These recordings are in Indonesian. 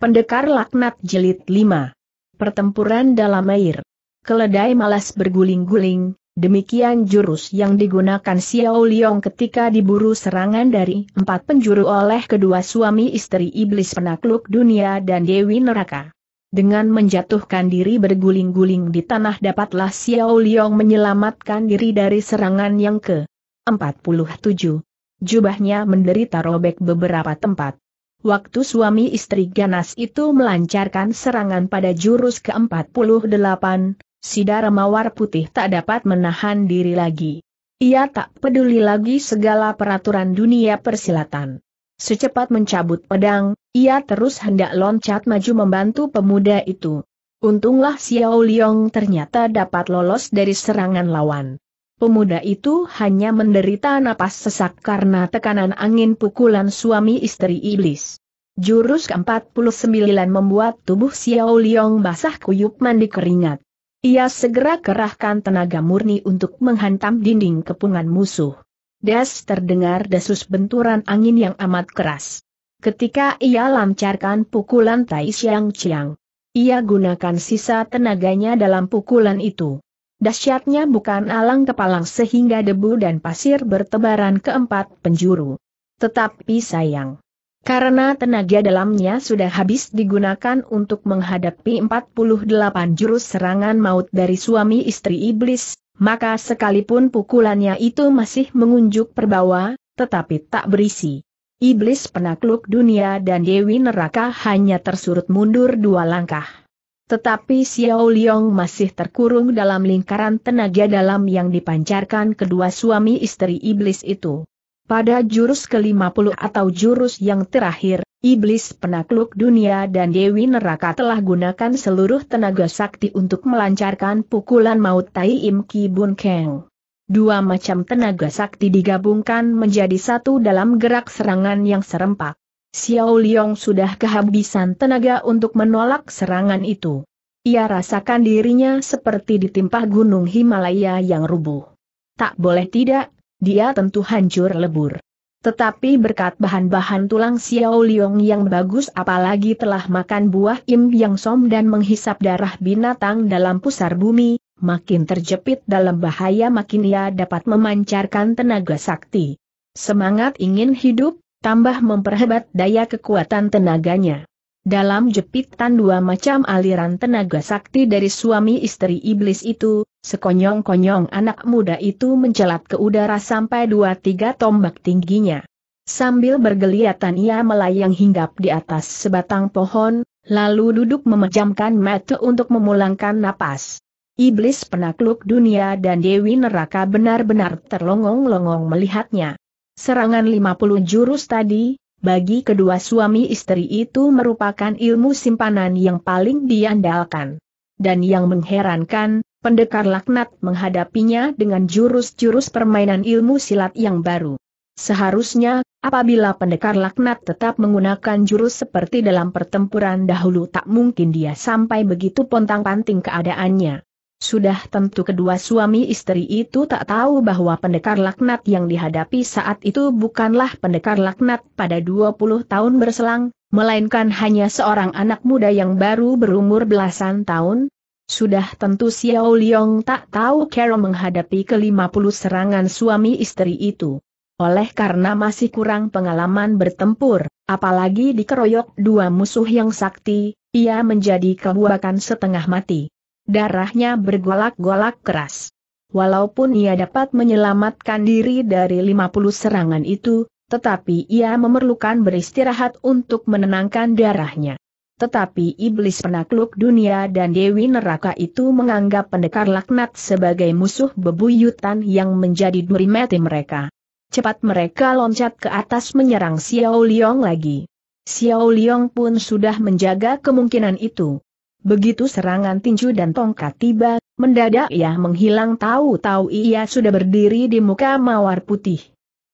Pendekar Laknat jelit 5 Pertempuran dalam air Keledai malas berguling-guling, demikian jurus yang digunakan Xiao Liong ketika diburu serangan dari empat penjuru oleh kedua suami istri iblis penakluk dunia dan Dewi Neraka. Dengan menjatuhkan diri berguling-guling di tanah dapatlah Xiao Liong menyelamatkan diri dari serangan yang ke-47. Jubahnya menderita robek beberapa tempat waktu suami istri ganas itu melancarkan serangan pada jurus ke-48, Sidara Mawar Putih tak dapat menahan diri lagi. Ia tak peduli lagi segala peraturan dunia persilatan. Secepat mencabut pedang, ia terus hendak loncat maju membantu pemuda itu. Untunglah Xiao Liong ternyata dapat lolos dari serangan lawan. Pemuda itu hanya menderita napas sesak karena tekanan angin pukulan suami istri iblis. Jurus ke-49 membuat tubuh Xiao Liong basah kuyup mandi keringat. Ia segera kerahkan tenaga murni untuk menghantam dinding kepungan musuh. Das terdengar desus benturan angin yang amat keras. Ketika ia lancarkan pukulan Tai Xiang Chiang, ia gunakan sisa tenaganya dalam pukulan itu. Dasyatnya bukan alang kepalang sehingga debu dan pasir bertebaran ke empat penjuru. Tetapi sayang. Karena tenaga dalamnya sudah habis digunakan untuk menghadapi 48 jurus serangan maut dari suami istri iblis, maka sekalipun pukulannya itu masih mengunjuk perbawa, tetapi tak berisi. Iblis penakluk dunia dan Dewi Neraka hanya tersurut mundur dua langkah. Tetapi Xiao Liang masih terkurung dalam lingkaran tenaga dalam yang dipancarkan kedua suami istri iblis itu. Pada jurus ke-50 atau jurus yang terakhir, iblis penakluk dunia dan Dewi Neraka telah gunakan seluruh tenaga sakti untuk melancarkan pukulan maut Tai Im Ki Bun Keng. Dua macam tenaga sakti digabungkan menjadi satu dalam gerak serangan yang serempak. Xiao Liang sudah kehabisan tenaga untuk menolak serangan itu. Ia rasakan dirinya seperti ditimpa gunung Himalaya yang rubuh. Tak boleh tidak, dia tentu hancur lebur. Tetapi berkat bahan-bahan tulang Xiao Liong yang bagus apalagi telah makan buah Im Yang Som dan menghisap darah binatang dalam pusar bumi, makin terjepit dalam bahaya makin ia dapat memancarkan tenaga sakti. Semangat ingin hidup, tambah memperhebat daya kekuatan tenaganya. Dalam jepitan dua macam aliran tenaga sakti dari suami istri iblis itu, sekonyong-konyong anak muda itu mencelat ke udara sampai dua tiga tombak tingginya. Sambil bergeliatan ia melayang hinggap di atas sebatang pohon, lalu duduk memejamkan mata untuk memulangkan napas. Iblis penakluk dunia dan Dewi Neraka benar-benar terlongong-longong melihatnya. Serangan 50 jurus tadi, bagi kedua suami istri itu merupakan ilmu simpanan yang paling diandalkan. Dan yang mengherankan, pendekar laknat menghadapinya dengan jurus-jurus permainan ilmu silat yang baru. Seharusnya, apabila pendekar laknat tetap menggunakan jurus seperti dalam pertempuran dahulu tak mungkin dia sampai begitu pontang-panting keadaannya. Sudah tentu kedua suami istri itu tak tahu bahwa pendekar laknat yang dihadapi saat itu bukanlah pendekar laknat pada 20 tahun berselang, melainkan hanya seorang anak muda yang baru berumur belasan tahun. Sudah tentu Xiao Liong tak tahu Carol menghadapi ke-50 serangan suami istri itu. Oleh karena masih kurang pengalaman bertempur, apalagi dikeroyok dua musuh yang sakti, ia menjadi kebuakan setengah mati darahnya bergolak-golak keras. Walaupun ia dapat menyelamatkan diri dari 50 serangan itu, tetapi ia memerlukan beristirahat untuk menenangkan darahnya. Tetapi iblis penakluk dunia dan dewi neraka itu menganggap pendekar laknat sebagai musuh bebuyutan yang menjadi duri mati mereka. Cepat mereka loncat ke atas menyerang Xiao Liang lagi. Xiao Liang pun sudah menjaga kemungkinan itu. Begitu serangan tinju dan tongkat tiba, mendadak ia menghilang tahu-tahu ia sudah berdiri di muka mawar putih.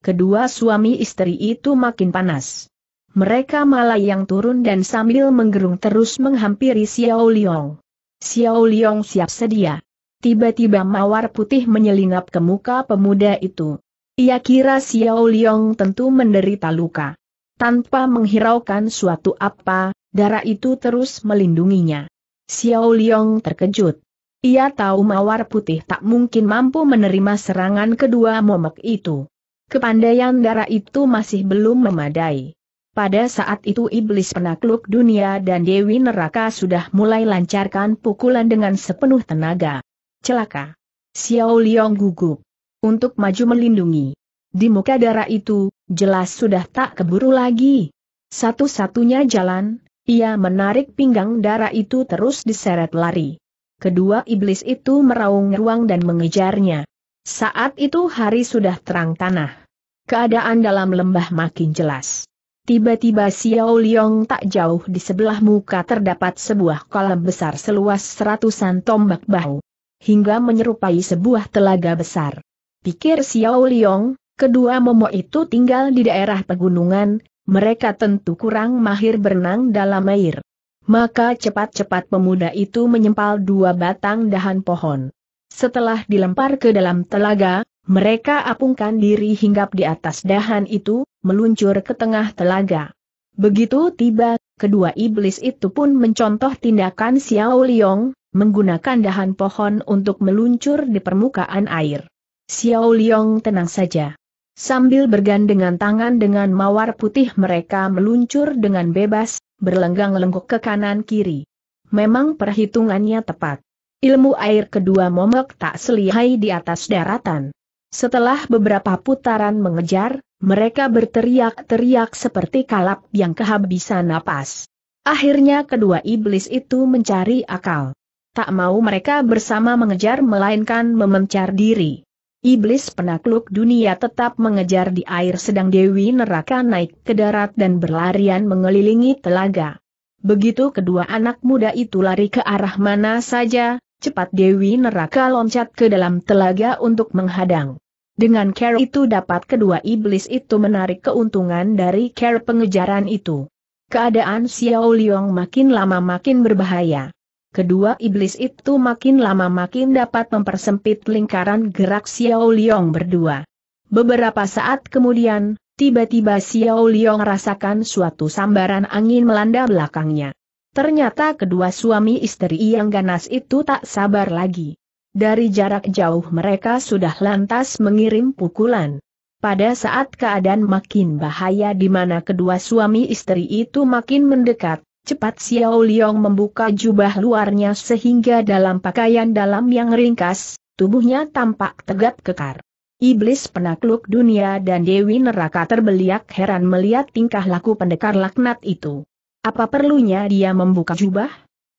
Kedua suami istri itu makin panas. Mereka malah yang turun dan sambil menggerung terus menghampiri Xiao Liang. Xiao Liang siap sedia. Tiba-tiba mawar putih menyelinap ke muka pemuda itu. Ia kira Xiao Liang tentu menderita luka. Tanpa menghiraukan suatu apa, darah itu terus melindunginya. Xiao Liang terkejut. Ia tahu Mawar Putih tak mungkin mampu menerima serangan kedua momok itu. Kepandaian darah itu masih belum memadai. Pada saat itu iblis penakluk dunia dan Dewi Neraka sudah mulai lancarkan pukulan dengan sepenuh tenaga. Celaka. Xiao Liang gugup. Untuk maju melindungi. Di muka darah itu, jelas sudah tak keburu lagi. Satu-satunya jalan, ia menarik pinggang darah itu terus diseret lari. Kedua iblis itu meraung-ruang dan mengejarnya. Saat itu hari sudah terang tanah. Keadaan dalam lembah makin jelas. Tiba-tiba Xiao Liong tak jauh di sebelah muka terdapat sebuah kolam besar seluas seratusan tombak bau. Hingga menyerupai sebuah telaga besar. Pikir Xiao Liong, kedua momo itu tinggal di daerah pegunungan, mereka tentu kurang mahir berenang dalam air. Maka cepat-cepat pemuda itu menyempal dua batang dahan pohon. Setelah dilempar ke dalam telaga, mereka apungkan diri hinggap di atas dahan itu, meluncur ke tengah telaga. Begitu tiba, kedua iblis itu pun mencontoh tindakan Xiao Liong, menggunakan dahan pohon untuk meluncur di permukaan air. Xiao Liong tenang saja. Sambil bergandengan tangan dengan mawar putih mereka meluncur dengan bebas, berlenggang lengkuk ke kanan-kiri. Memang perhitungannya tepat. Ilmu air kedua momok tak selihai di atas daratan. Setelah beberapa putaran mengejar, mereka berteriak-teriak seperti kalap yang kehabisan napas. Akhirnya kedua iblis itu mencari akal. Tak mau mereka bersama mengejar melainkan memencar diri. Iblis penakluk dunia tetap mengejar di air sedang Dewi Neraka naik ke darat dan berlarian mengelilingi telaga. Begitu kedua anak muda itu lari ke arah mana saja, cepat Dewi Neraka loncat ke dalam telaga untuk menghadang. Dengan care itu dapat kedua iblis itu menarik keuntungan dari care pengejaran itu. Keadaan Xiao Liong makin lama makin berbahaya. Kedua iblis itu makin lama makin dapat mempersempit lingkaran gerak Xiao Liang berdua. Beberapa saat kemudian, tiba-tiba Xiao Liang rasakan suatu sambaran angin melanda belakangnya. Ternyata kedua suami istri yang ganas itu tak sabar lagi. Dari jarak jauh mereka sudah lantas mengirim pukulan. Pada saat keadaan makin bahaya di mana kedua suami istri itu makin mendekat, Cepat Xiao Liang membuka jubah luarnya sehingga dalam pakaian dalam yang ringkas, tubuhnya tampak tegap kekar. Iblis penakluk dunia dan Dewi neraka terbeliak heran melihat tingkah laku pendekar laknat itu. Apa perlunya dia membuka jubah?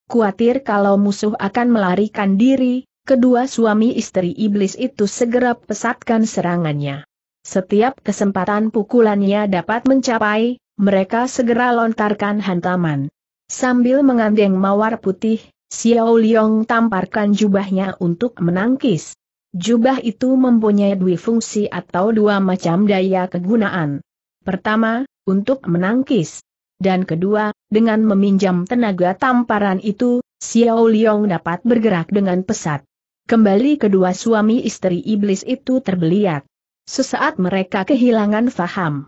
Kuatir kalau musuh akan melarikan diri, kedua suami istri iblis itu segera pesatkan serangannya. Setiap kesempatan pukulannya dapat mencapai, mereka segera lontarkan hantaman. Sambil mengandeng mawar putih, Xiao Liong tamparkan jubahnya untuk menangkis. Jubah itu mempunyai dua fungsi atau dua macam daya kegunaan. Pertama, untuk menangkis. Dan kedua, dengan meminjam tenaga tamparan itu, Xiao Liong dapat bergerak dengan pesat. Kembali kedua suami istri iblis itu terbeliak. Sesaat mereka kehilangan faham.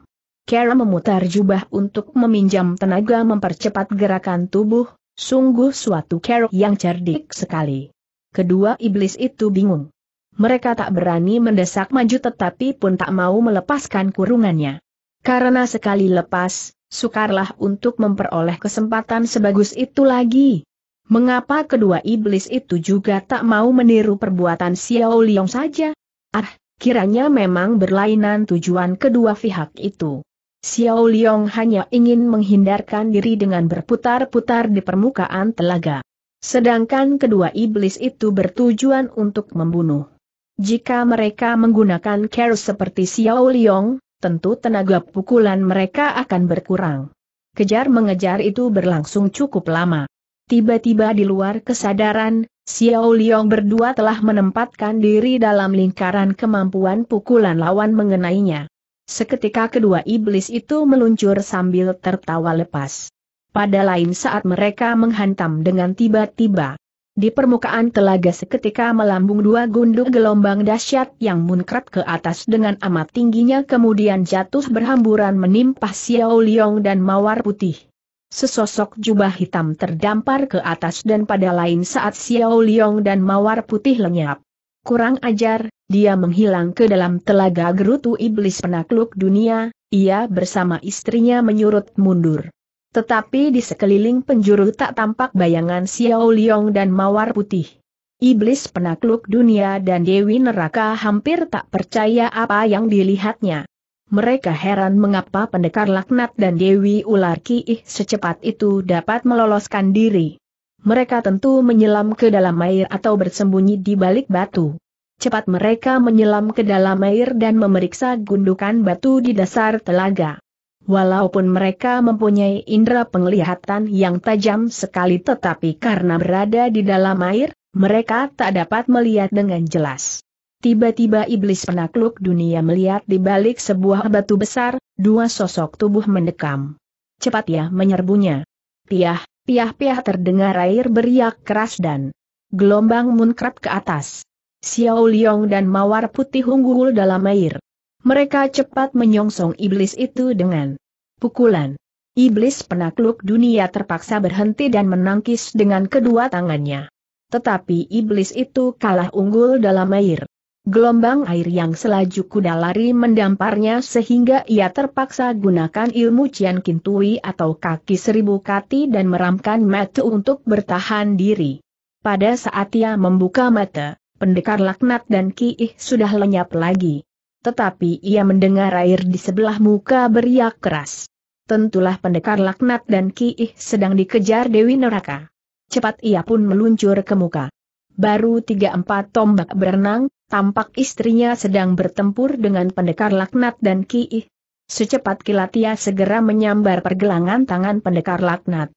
Kera memutar jubah untuk meminjam tenaga mempercepat gerakan tubuh, sungguh suatu kera yang cerdik sekali. Kedua iblis itu bingung. Mereka tak berani mendesak maju tetapi pun tak mau melepaskan kurungannya. Karena sekali lepas, sukarlah untuk memperoleh kesempatan sebagus itu lagi. Mengapa kedua iblis itu juga tak mau meniru perbuatan Xiao Liang saja? Ah, kiranya memang berlainan tujuan kedua pihak itu. Xiao Liang hanya ingin menghindarkan diri dengan berputar-putar di permukaan telaga. Sedangkan kedua iblis itu bertujuan untuk membunuh. Jika mereka menggunakan care seperti Xiao Liang, tentu tenaga pukulan mereka akan berkurang. Kejar-mengejar itu berlangsung cukup lama. Tiba-tiba di luar kesadaran, Xiao Liang berdua telah menempatkan diri dalam lingkaran kemampuan pukulan lawan mengenainya. Seketika kedua iblis itu meluncur sambil tertawa lepas. Pada lain saat mereka menghantam dengan tiba-tiba. Di permukaan telaga seketika melambung dua gunduk gelombang dahsyat yang munkrat ke atas dengan amat tingginya kemudian jatuh berhamburan menimpa Xiao Liong dan Mawar Putih. Sesosok jubah hitam terdampar ke atas dan pada lain saat Xiao Liong dan Mawar Putih lenyap. Kurang ajar, dia menghilang ke dalam telaga gerutu iblis penakluk dunia, ia bersama istrinya menyurut mundur. Tetapi di sekeliling penjuru tak tampak bayangan Xiao Liong dan Mawar Putih. Iblis penakluk dunia dan Dewi Neraka hampir tak percaya apa yang dilihatnya. Mereka heran mengapa pendekar laknat dan Dewi Ular Kiih secepat itu dapat meloloskan diri. Mereka tentu menyelam ke dalam air atau bersembunyi di balik batu cepat mereka menyelam ke dalam air dan memeriksa gundukan batu di dasar telaga. Walaupun mereka mempunyai indera penglihatan yang tajam sekali tetapi karena berada di dalam air, mereka tak dapat melihat dengan jelas. Tiba-tiba iblis penakluk dunia melihat di balik sebuah batu besar, dua sosok tubuh mendekam. Cepat ya menyerbunya. Piah, piah-piah terdengar air beriak keras dan gelombang munkrap ke atas. Xiao Liang dan Mawar Putih unggul dalam air. Mereka cepat menyongsong iblis itu dengan pukulan. Iblis penakluk dunia terpaksa berhenti dan menangkis dengan kedua tangannya. Tetapi iblis itu kalah unggul dalam air. Gelombang air yang selaju kuda lari mendamparnya sehingga ia terpaksa gunakan ilmu Cian Kintui atau kaki seribu kati dan meramkan mata untuk bertahan diri. Pada saat ia membuka mata, pendekar laknat dan kiih sudah lenyap lagi. Tetapi ia mendengar air di sebelah muka beriak keras. Tentulah pendekar laknat dan kiih sedang dikejar Dewi Neraka. Cepat ia pun meluncur ke muka. Baru tiga empat tombak berenang, tampak istrinya sedang bertempur dengan pendekar laknat dan kiih. Secepat kilat ia segera menyambar pergelangan tangan pendekar laknat.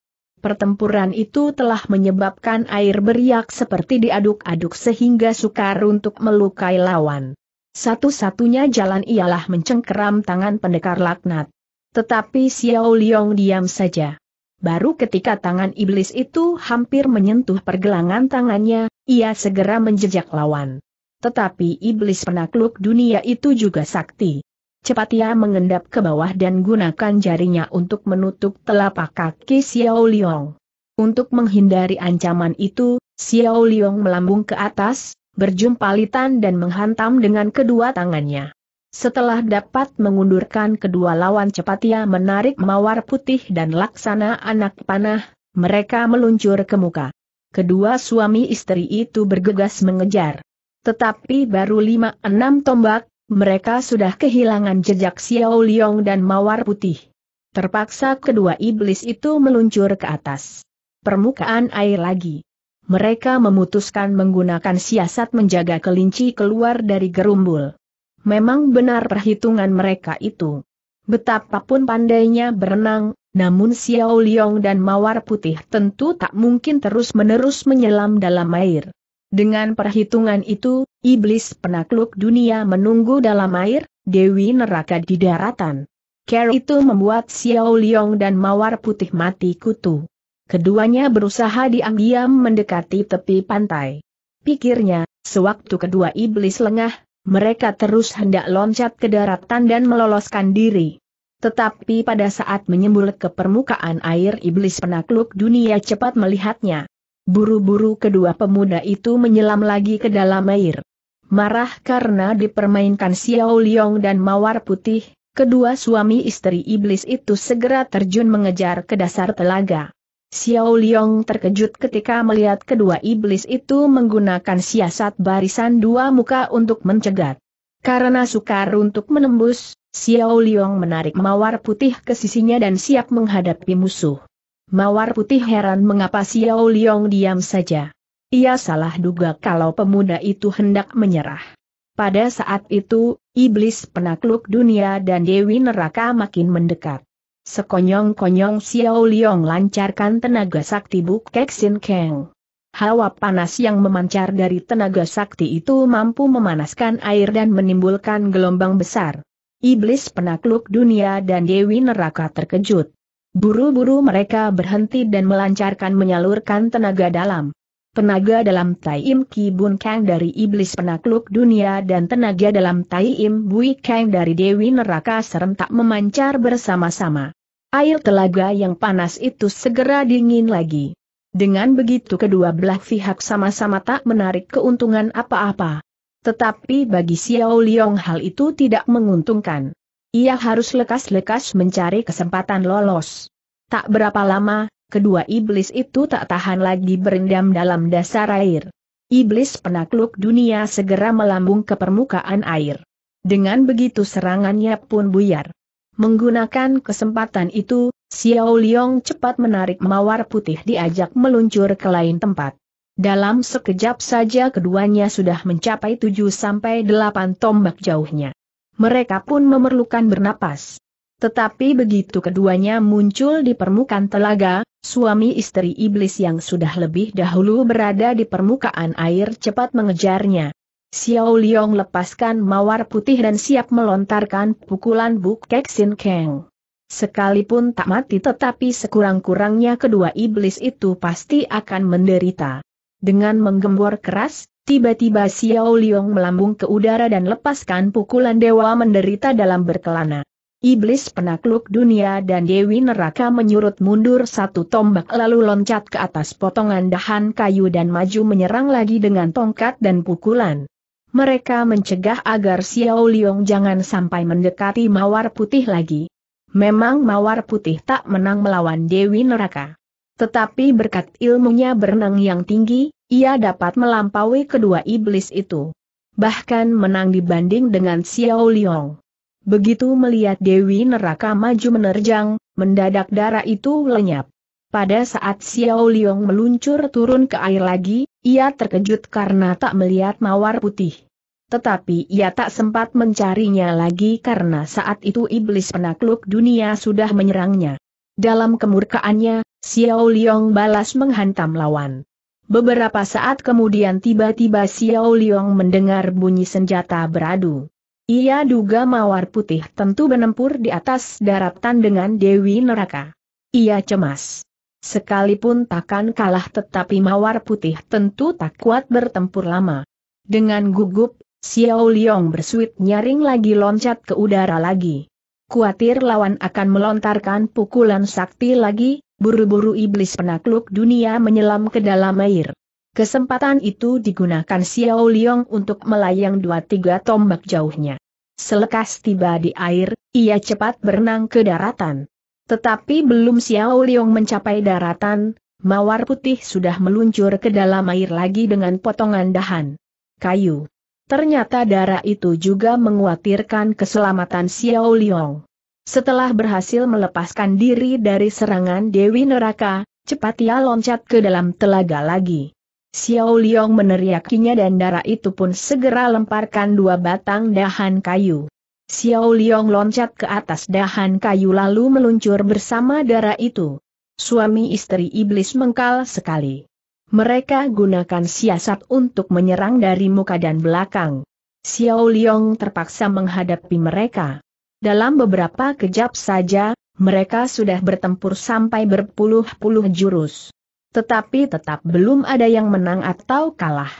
Pertempuran itu telah menyebabkan air beriak seperti diaduk-aduk sehingga sukar untuk melukai lawan. Satu-satunya jalan ialah mencengkeram tangan pendekar laknat. Tetapi Xiao Liong diam saja. Baru ketika tangan iblis itu hampir menyentuh pergelangan tangannya, ia segera menjejak lawan. Tetapi iblis penakluk dunia itu juga sakti. Cepat ia mengendap ke bawah dan gunakan jarinya untuk menutup telapak kaki Xiao Liang. Untuk menghindari ancaman itu, Xiao Liang melambung ke atas, berjumpa litan dan menghantam dengan kedua tangannya. Setelah dapat mengundurkan kedua lawan cepat ia menarik mawar putih dan laksana anak panah, mereka meluncur ke muka. Kedua suami istri itu bergegas mengejar. Tetapi baru lima enam tombak, mereka sudah kehilangan jejak Xiao Liong dan Mawar Putih. Terpaksa kedua iblis itu meluncur ke atas permukaan air lagi. Mereka memutuskan menggunakan siasat menjaga kelinci keluar dari gerumbul. Memang benar perhitungan mereka itu. Betapapun pandainya berenang, namun Xiao Liong dan Mawar Putih tentu tak mungkin terus-menerus menyelam dalam air. Dengan perhitungan itu, iblis penakluk dunia menunggu dalam air, Dewi neraka di daratan. Care itu membuat Xiao Liong dan Mawar Putih mati kutu. Keduanya berusaha diam-diam mendekati tepi pantai. Pikirnya, sewaktu kedua iblis lengah, mereka terus hendak loncat ke daratan dan meloloskan diri. Tetapi pada saat menyembul ke permukaan air iblis penakluk dunia cepat melihatnya. Buru-buru kedua pemuda itu menyelam lagi ke dalam air. Marah karena dipermainkan Xiao Liong dan Mawar Putih, kedua suami istri iblis itu segera terjun mengejar ke dasar telaga. Xiao Liong terkejut ketika melihat kedua iblis itu menggunakan siasat barisan dua muka untuk mencegat. Karena sukar untuk menembus, Xiao Liong menarik mawar putih ke sisinya dan siap menghadapi musuh. Mawar putih heran mengapa Xiao Liong diam saja. Ia salah duga kalau pemuda itu hendak menyerah. Pada saat itu, iblis penakluk dunia dan dewi neraka makin mendekat. Sekonyong-konyong Xiao Liong lancarkan tenaga sakti Buk Keksin Kang. Hawa panas yang memancar dari tenaga sakti itu mampu memanaskan air dan menimbulkan gelombang besar. Iblis penakluk dunia dan Dewi neraka terkejut. Buru-buru mereka berhenti dan melancarkan menyalurkan tenaga dalam. Tenaga dalam Tai Im Ki Bun Kang dari Iblis Penakluk Dunia dan tenaga dalam Tai Im Bui Kang dari Dewi Neraka serentak memancar bersama-sama. Air telaga yang panas itu segera dingin lagi. Dengan begitu kedua belah pihak sama-sama tak menarik keuntungan apa-apa. Tetapi bagi Xiao Liong hal itu tidak menguntungkan. Ia harus lekas-lekas mencari kesempatan lolos. Tak berapa lama, kedua iblis itu tak tahan lagi berendam dalam dasar air. Iblis penakluk dunia segera melambung ke permukaan air. Dengan begitu serangannya pun buyar. Menggunakan kesempatan itu, Xiao Liong cepat menarik mawar putih diajak meluncur ke lain tempat. Dalam sekejap saja keduanya sudah mencapai 7-8 tombak jauhnya mereka pun memerlukan bernapas. Tetapi begitu keduanya muncul di permukaan telaga, suami istri iblis yang sudah lebih dahulu berada di permukaan air cepat mengejarnya. Xiao Liong lepaskan mawar putih dan siap melontarkan pukulan Buk Kek Sin Kang. Sekalipun tak mati tetapi sekurang-kurangnya kedua iblis itu pasti akan menderita. Dengan menggembor keras, tiba-tiba Xiao Liong melambung ke udara dan lepaskan pukulan dewa menderita dalam berkelana. Iblis penakluk dunia dan Dewi Neraka menyurut mundur satu tombak lalu loncat ke atas potongan dahan kayu dan maju menyerang lagi dengan tongkat dan pukulan. Mereka mencegah agar Xiao Liong jangan sampai mendekati Mawar Putih lagi. Memang Mawar Putih tak menang melawan Dewi Neraka. Tetapi berkat ilmunya berenang yang tinggi, ia dapat melampaui kedua iblis itu. Bahkan menang dibanding dengan Xiao Liang. Begitu melihat Dewi Neraka maju menerjang, mendadak darah itu lenyap. Pada saat Xiao Liang meluncur turun ke air lagi, ia terkejut karena tak melihat mawar putih. Tetapi ia tak sempat mencarinya lagi karena saat itu iblis penakluk dunia sudah menyerangnya. Dalam kemurkaannya, Xiao Liang balas menghantam lawan. Beberapa saat kemudian tiba-tiba Xiao Liang mendengar bunyi senjata beradu. Ia duga mawar putih tentu menempur di atas daratan dengan Dewi Neraka. Ia cemas. Sekalipun takkan kalah tetapi mawar putih tentu tak kuat bertempur lama. Dengan gugup, Xiao Liang bersuit nyaring lagi loncat ke udara lagi. Kuatir lawan akan melontarkan pukulan sakti lagi, buru-buru iblis penakluk dunia menyelam ke dalam air. Kesempatan itu digunakan Xiao Liang untuk melayang dua-tiga tombak jauhnya. Selekas tiba di air, ia cepat berenang ke daratan. Tetapi belum Xiao Liang mencapai daratan, mawar putih sudah meluncur ke dalam air lagi dengan potongan dahan kayu. Ternyata darah itu juga menguatirkan keselamatan Xiao Liang. Setelah berhasil melepaskan diri dari serangan Dewi Neraka, cepat ia loncat ke dalam telaga lagi. Xiao Liang meneriakinya dan darah itu pun segera lemparkan dua batang dahan kayu. Xiao Liang loncat ke atas dahan kayu lalu meluncur bersama darah itu. Suami istri iblis mengkal sekali. Mereka gunakan siasat untuk menyerang dari muka dan belakang. Xiao Liong terpaksa menghadapi mereka. Dalam beberapa kejap saja, mereka sudah bertempur sampai berpuluh-puluh jurus. Tetapi tetap belum ada yang menang atau kalah.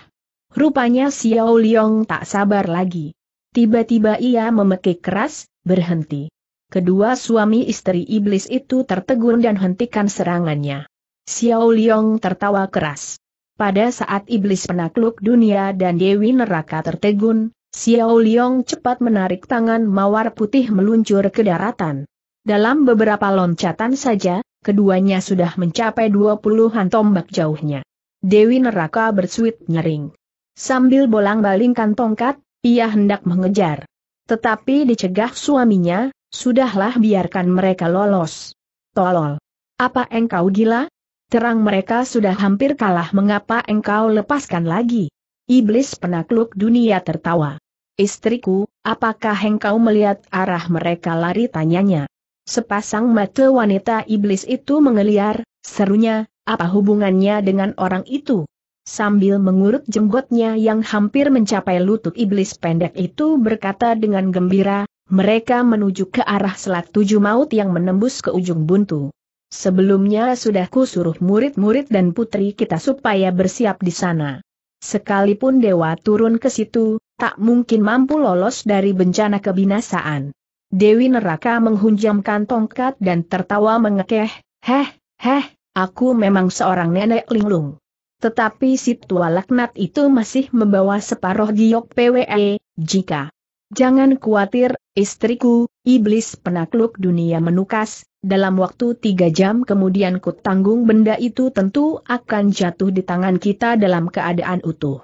Rupanya Xiao Liong tak sabar lagi. Tiba-tiba ia memekik keras, berhenti. Kedua suami istri iblis itu tertegun dan hentikan serangannya. Xiao Liong tertawa keras. Pada saat iblis penakluk dunia dan dewi neraka tertegun, Xiao Liong cepat menarik tangan mawar putih meluncur ke daratan. Dalam beberapa loncatan saja, keduanya sudah mencapai dua puluhan tombak jauhnya. Dewi neraka bersuit nyering. Sambil bolang-balingkan tongkat, ia hendak mengejar. Tetapi dicegah suaminya, sudahlah biarkan mereka lolos. Tolol. Apa engkau gila? Terang mereka sudah hampir kalah mengapa engkau lepaskan lagi? Iblis penakluk dunia tertawa. Istriku, apakah engkau melihat arah mereka lari tanyanya? Sepasang mata wanita iblis itu mengeliar, serunya, apa hubungannya dengan orang itu? Sambil mengurut jenggotnya yang hampir mencapai lutut iblis pendek itu berkata dengan gembira, mereka menuju ke arah selat tujuh maut yang menembus ke ujung buntu. Sebelumnya sudah kusuruh murid-murid dan putri kita supaya bersiap di sana. Sekalipun dewa turun ke situ, tak mungkin mampu lolos dari bencana kebinasaan. Dewi neraka menghunjamkan tongkat dan tertawa mengekeh, heh, heh, aku memang seorang nenek linglung. Tetapi si tua laknat itu masih membawa separuh giok PWE, jika. Jangan khawatir, istriku, iblis penakluk dunia menukas, dalam waktu tiga jam kemudian kutanggung benda itu tentu akan jatuh di tangan kita dalam keadaan utuh.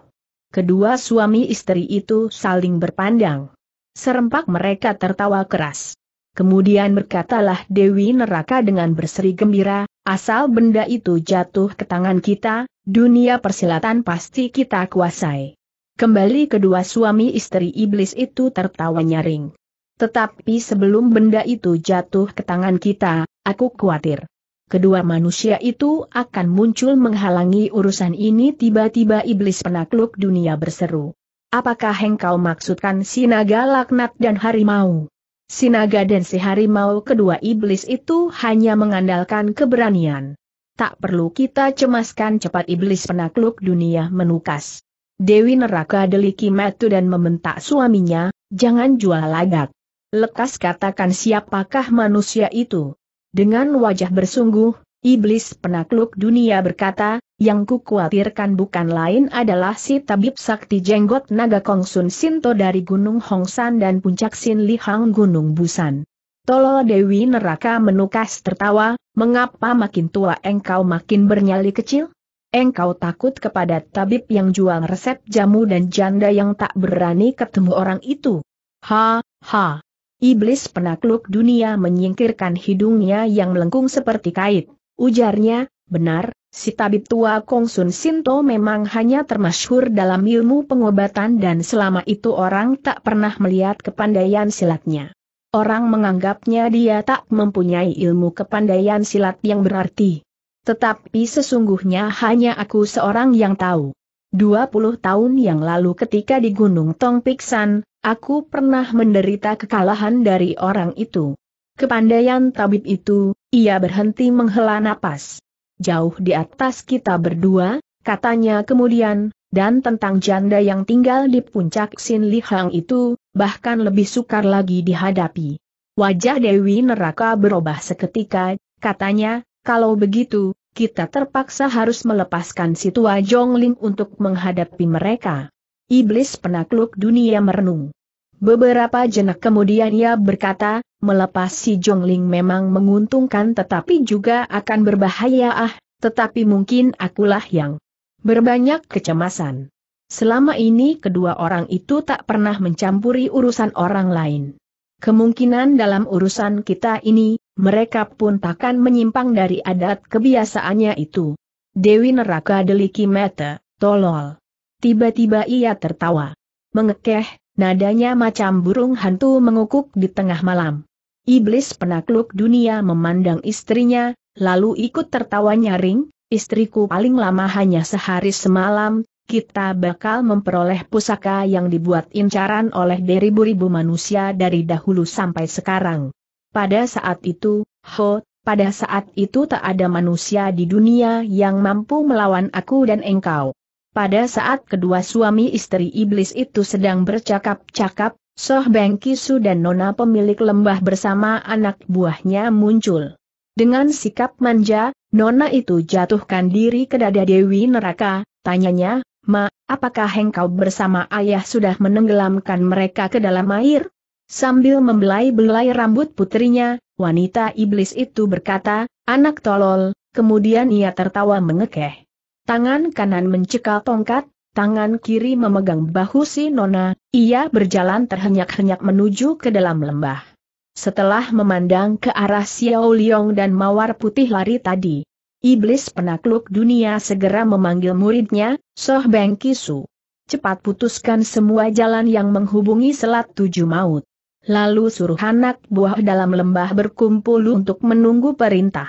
Kedua suami istri itu saling berpandang. Serempak mereka tertawa keras. Kemudian berkatalah Dewi Neraka dengan berseri gembira, asal benda itu jatuh ke tangan kita, dunia persilatan pasti kita kuasai. Kembali kedua suami istri iblis itu tertawa nyaring. Tetapi sebelum benda itu jatuh ke tangan kita, aku khawatir. Kedua manusia itu akan muncul menghalangi urusan ini tiba-tiba iblis penakluk dunia berseru. Apakah engkau maksudkan sinaga laknat dan harimau? Sinaga dan si harimau kedua iblis itu hanya mengandalkan keberanian. Tak perlu kita cemaskan cepat iblis penakluk dunia menukas. Dewi neraka deliki metu dan meminta suaminya, jangan jual lagak. Lekas katakan siapakah manusia itu. Dengan wajah bersungguh, iblis penakluk dunia berkata, yang kukhawatirkan bukan lain adalah si tabib sakti jenggot naga Kongsun Sinto dari Gunung Hongsan dan puncak Sin Lihang Gunung Busan. Tolo Dewi Neraka menukas tertawa, mengapa makin tua engkau makin bernyali kecil? Engkau takut kepada tabib yang jual resep jamu dan janda yang tak berani ketemu orang itu. Ha, ha. Iblis penakluk dunia menyingkirkan hidungnya yang melengkung seperti kait. Ujarnya, benar, si tabib tua Kong Sun Sinto memang hanya termasyhur dalam ilmu pengobatan dan selama itu orang tak pernah melihat kepandaian silatnya. Orang menganggapnya dia tak mempunyai ilmu kepandaian silat yang berarti. Tetapi sesungguhnya hanya aku seorang yang tahu. 20 tahun yang lalu ketika di Gunung Tong Piksan, Aku pernah menderita kekalahan dari orang itu. Kepandaian tabib itu, ia berhenti menghela napas. Jauh di atas kita berdua, katanya kemudian, dan tentang janda yang tinggal di puncak Sin Lihang itu, bahkan lebih sukar lagi dihadapi. Wajah Dewi Neraka berubah seketika, katanya, kalau begitu, kita terpaksa harus melepaskan Situa Jongling untuk menghadapi mereka. Iblis penakluk dunia merenung. Beberapa jenak kemudian ia berkata, melepas si Jongling memang menguntungkan tetapi juga akan berbahaya ah, tetapi mungkin akulah yang berbanyak kecemasan. Selama ini kedua orang itu tak pernah mencampuri urusan orang lain. Kemungkinan dalam urusan kita ini, mereka pun takkan menyimpang dari adat kebiasaannya itu. Dewi neraka deliki mata, tolol. Tiba-tiba ia tertawa. Mengekeh, nadanya macam burung hantu mengukuk di tengah malam. Iblis penakluk dunia memandang istrinya, lalu ikut tertawa nyaring, istriku paling lama hanya sehari semalam, kita bakal memperoleh pusaka yang dibuat incaran oleh beribu-ribu manusia dari dahulu sampai sekarang. Pada saat itu, Ho, pada saat itu tak ada manusia di dunia yang mampu melawan aku dan engkau. Pada saat kedua suami istri iblis itu sedang bercakap-cakap, Soh Beng Kisu dan Nona pemilik lembah bersama anak buahnya muncul. Dengan sikap manja, Nona itu jatuhkan diri ke dada Dewi Neraka, tanyanya, Ma, apakah engkau bersama ayah sudah menenggelamkan mereka ke dalam air? Sambil membelai-belai rambut putrinya, wanita iblis itu berkata, anak tolol, kemudian ia tertawa mengekeh. Tangan kanan mencekal tongkat, tangan kiri memegang bahu si Nona, ia berjalan terhenyak-henyak menuju ke dalam lembah. Setelah memandang ke arah Xiao Liong dan mawar putih lari tadi, Iblis penakluk dunia segera memanggil muridnya, Soh Beng Kisu. Cepat putuskan semua jalan yang menghubungi Selat Tujuh Maut. Lalu suruh anak buah dalam lembah berkumpul untuk menunggu perintah.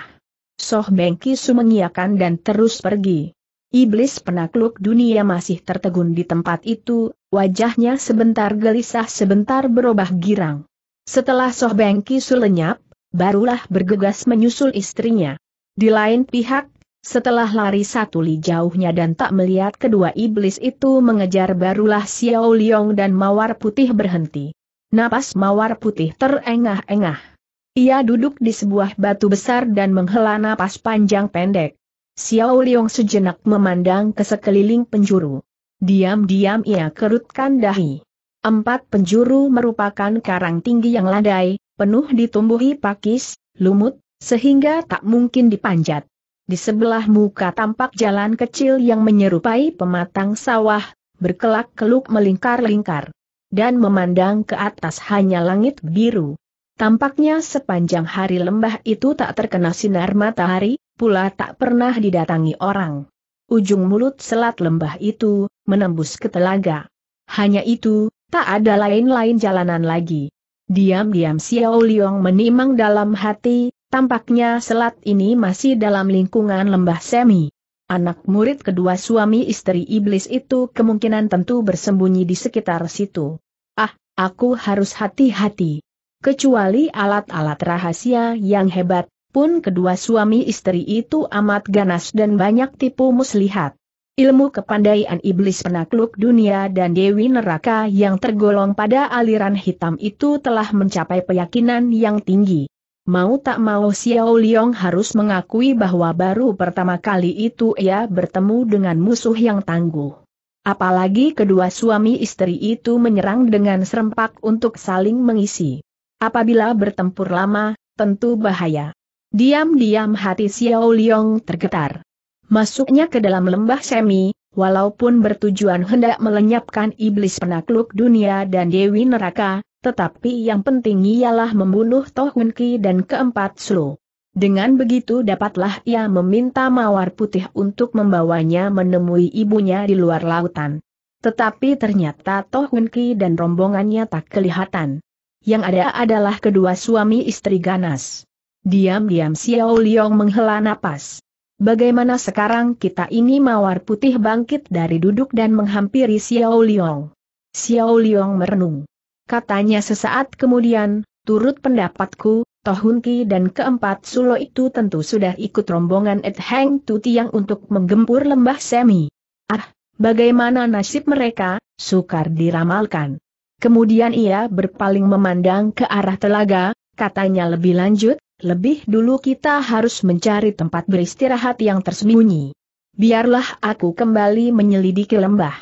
Soh Beng Kisu mengiakan dan terus pergi. Iblis penakluk dunia masih tertegun di tempat itu, wajahnya sebentar gelisah sebentar berubah girang. Setelah Soh Bengki lenyap, barulah bergegas menyusul istrinya. Di lain pihak, setelah lari satu li jauhnya dan tak melihat kedua iblis itu mengejar barulah Xiao Liong dan Mawar Putih berhenti. Napas Mawar Putih terengah-engah. Ia duduk di sebuah batu besar dan menghela napas panjang pendek. Xiao Liong sejenak memandang ke sekeliling penjuru. Diam-diam ia kerutkan dahi. Empat penjuru merupakan karang tinggi yang landai, penuh ditumbuhi pakis, lumut, sehingga tak mungkin dipanjat. Di sebelah muka tampak jalan kecil yang menyerupai pematang sawah, berkelak-keluk melingkar-lingkar. Dan memandang ke atas hanya langit biru. Tampaknya sepanjang hari lembah itu tak terkena sinar matahari, pula tak pernah didatangi orang. Ujung mulut selat lembah itu, menembus ke telaga. Hanya itu, tak ada lain-lain jalanan lagi. Diam-diam Xiao Liang menimang dalam hati, tampaknya selat ini masih dalam lingkungan lembah semi. Anak murid kedua suami istri iblis itu kemungkinan tentu bersembunyi di sekitar situ. Ah, aku harus hati-hati. Kecuali alat-alat rahasia yang hebat, pun kedua suami istri itu amat ganas dan banyak tipu muslihat. Ilmu kepandaian iblis penakluk dunia dan dewi neraka yang tergolong pada aliran hitam itu telah mencapai keyakinan yang tinggi. Mau tak mau Xiao Liong harus mengakui bahwa baru pertama kali itu ia bertemu dengan musuh yang tangguh. Apalagi kedua suami istri itu menyerang dengan serempak untuk saling mengisi. Apabila bertempur lama, tentu bahaya. Diam-diam hati Xiao Liong tergetar. Masuknya ke dalam lembah semi, walaupun bertujuan hendak melenyapkan iblis penakluk dunia dan dewi neraka, tetapi yang penting ialah membunuh Tohun Ki dan keempat Slo. Dengan begitu dapatlah ia meminta Mawar Putih untuk membawanya menemui ibunya di luar lautan. Tetapi ternyata Toh Ki dan rombongannya tak kelihatan yang ada adalah kedua suami istri ganas. Diam-diam Xiao Liang menghela napas. Bagaimana sekarang kita ini mawar putih bangkit dari duduk dan menghampiri Xiao Liang. Xiao Liang merenung. Katanya sesaat kemudian, turut pendapatku, Tohun Ki dan keempat Sulo itu tentu sudah ikut rombongan Ed Heng Tu Tiang untuk menggempur lembah Semi. Ah, bagaimana nasib mereka, sukar diramalkan. Kemudian ia berpaling memandang ke arah telaga, katanya lebih lanjut, lebih dulu kita harus mencari tempat beristirahat yang tersembunyi. Biarlah aku kembali menyelidiki lembah.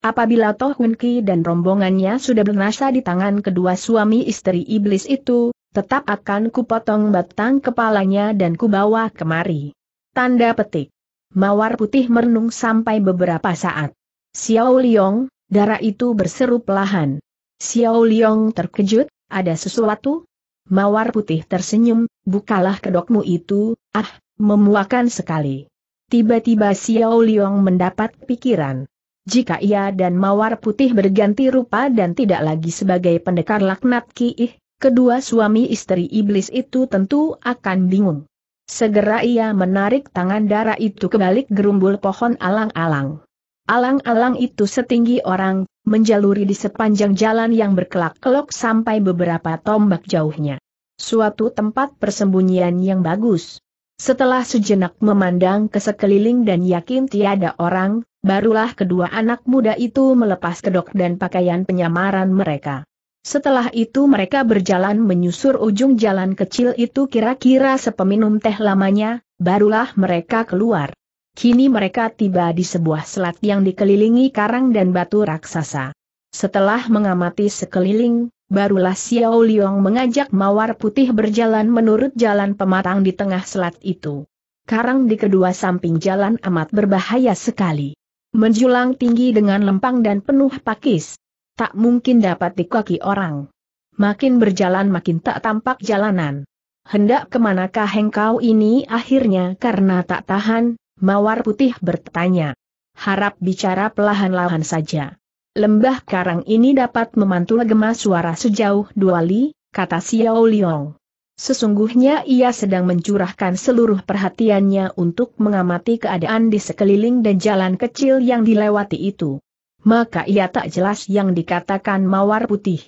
Apabila Toh Hun Ki dan rombongannya sudah bernasa di tangan kedua suami istri iblis itu, tetap akan kupotong batang kepalanya dan kubawa kemari. Tanda petik. Mawar putih merenung sampai beberapa saat. Xiao Liong, darah itu berseru pelahan. Xiao Liong terkejut, ada sesuatu? Mawar putih tersenyum, bukalah kedokmu itu, ah, memuakan sekali. Tiba-tiba Xiao Liong mendapat pikiran. Jika ia dan Mawar putih berganti rupa dan tidak lagi sebagai pendekar laknat kiih, kedua suami istri iblis itu tentu akan bingung. Segera ia menarik tangan darah itu ke balik gerumbul pohon alang-alang. Alang-alang itu setinggi orang, menjaluri di sepanjang jalan yang berkelak-kelok sampai beberapa tombak jauhnya. Suatu tempat persembunyian yang bagus. Setelah sejenak memandang ke sekeliling dan yakin tiada orang, barulah kedua anak muda itu melepas kedok dan pakaian penyamaran mereka. Setelah itu mereka berjalan menyusur ujung jalan kecil itu kira-kira sepeminum teh lamanya, barulah mereka keluar. Kini mereka tiba di sebuah selat yang dikelilingi karang dan batu raksasa. Setelah mengamati sekeliling, barulah Xiao Liang mengajak Mawar Putih berjalan menurut jalan pematang di tengah selat itu. Karang di kedua samping jalan amat berbahaya sekali. Menjulang tinggi dengan lempang dan penuh pakis. Tak mungkin dapat dikaki orang. Makin berjalan makin tak tampak jalanan. Hendak kemanakah hengkau ini akhirnya karena tak tahan, Mawar Putih bertanya. Harap bicara pelahan-lahan saja. Lembah karang ini dapat memantul gemas suara sejauh dua li, kata Xiao Liang. Sesungguhnya ia sedang mencurahkan seluruh perhatiannya untuk mengamati keadaan di sekeliling dan jalan kecil yang dilewati itu. Maka ia tak jelas yang dikatakan mawar putih.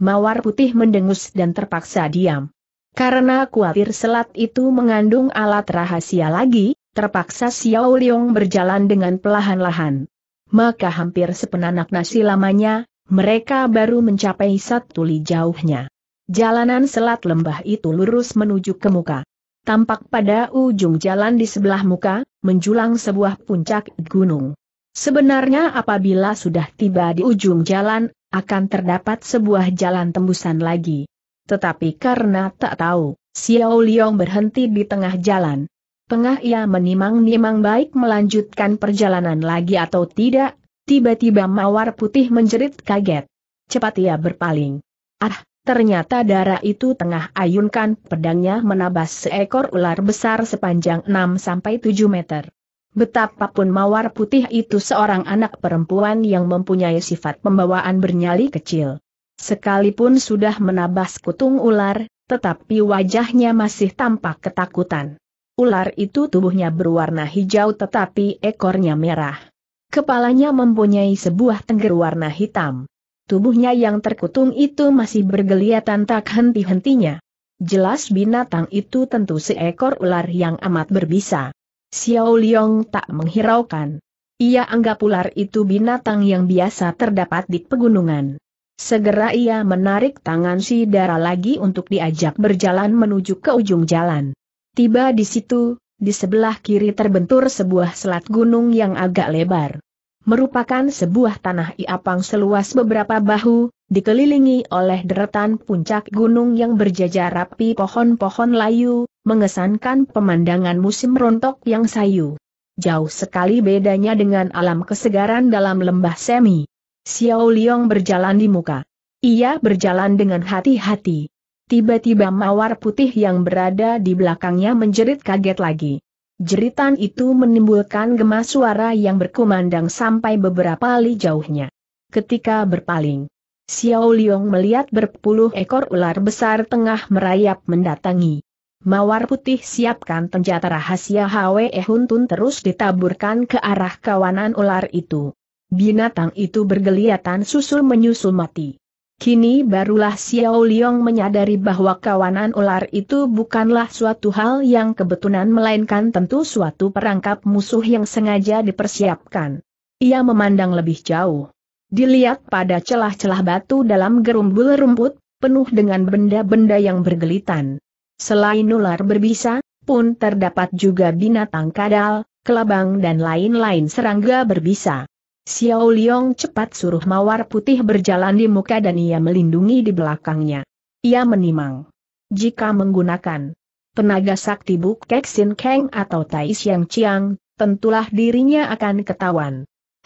Mawar putih mendengus dan terpaksa diam. Karena kuatir selat itu mengandung alat rahasia lagi, Terpaksa Xiao Liong berjalan dengan pelahan-lahan. Maka hampir sepenanak nasi lamanya, mereka baru mencapai satu li jauhnya. Jalanan selat lembah itu lurus menuju ke muka. Tampak pada ujung jalan di sebelah muka, menjulang sebuah puncak gunung. Sebenarnya apabila sudah tiba di ujung jalan, akan terdapat sebuah jalan tembusan lagi. Tetapi karena tak tahu, Xiao Liang berhenti di tengah jalan, Pengah ia menimang-nimang baik melanjutkan perjalanan lagi atau tidak, tiba-tiba mawar putih menjerit kaget. Cepat ia berpaling. Ah, ternyata darah itu tengah ayunkan pedangnya menabas seekor ular besar sepanjang 6-7 meter. Betapapun mawar putih itu seorang anak perempuan yang mempunyai sifat pembawaan bernyali kecil. Sekalipun sudah menabas kutung ular, tetapi wajahnya masih tampak ketakutan. Ular itu tubuhnya berwarna hijau tetapi ekornya merah. Kepalanya mempunyai sebuah tengger warna hitam. Tubuhnya yang terkutung itu masih bergeliatan tak henti-hentinya. Jelas binatang itu tentu seekor ular yang amat berbisa. Xiao Liong tak menghiraukan. Ia anggap ular itu binatang yang biasa terdapat di pegunungan. Segera ia menarik tangan si Dara lagi untuk diajak berjalan menuju ke ujung jalan. Tiba di situ, di sebelah kiri terbentur sebuah selat gunung yang agak lebar. Merupakan sebuah tanah iapang seluas beberapa bahu, dikelilingi oleh deretan puncak gunung yang berjajar rapi pohon-pohon layu, mengesankan pemandangan musim rontok yang sayu. Jauh sekali bedanya dengan alam kesegaran dalam lembah semi. Xiao Liong berjalan di muka. Ia berjalan dengan hati-hati. Tiba-tiba mawar putih yang berada di belakangnya menjerit kaget lagi. Jeritan itu menimbulkan gema suara yang berkumandang sampai beberapa li jauhnya. Ketika berpaling, Xiao Liong melihat berpuluh ekor ular besar tengah merayap mendatangi. Mawar putih siapkan senjata rahasia Hwe Huntun terus ditaburkan ke arah kawanan ular itu. Binatang itu bergeliatan susul menyusul mati. Kini barulah Xiao Liang menyadari bahwa kawanan ular itu bukanlah suatu hal yang kebetulan melainkan tentu suatu perangkap musuh yang sengaja dipersiapkan. Ia memandang lebih jauh. Dilihat pada celah-celah batu dalam gerumbul rumput, penuh dengan benda-benda yang bergelitan. Selain ular berbisa, pun terdapat juga binatang kadal, kelabang dan lain-lain serangga berbisa. Xiao Liong cepat suruh mawar putih berjalan di muka dan ia melindungi di belakangnya. Ia menimang. Jika menggunakan tenaga sakti Buk Keksin Kang atau Tai Xiang ciang, tentulah dirinya akan ketahuan.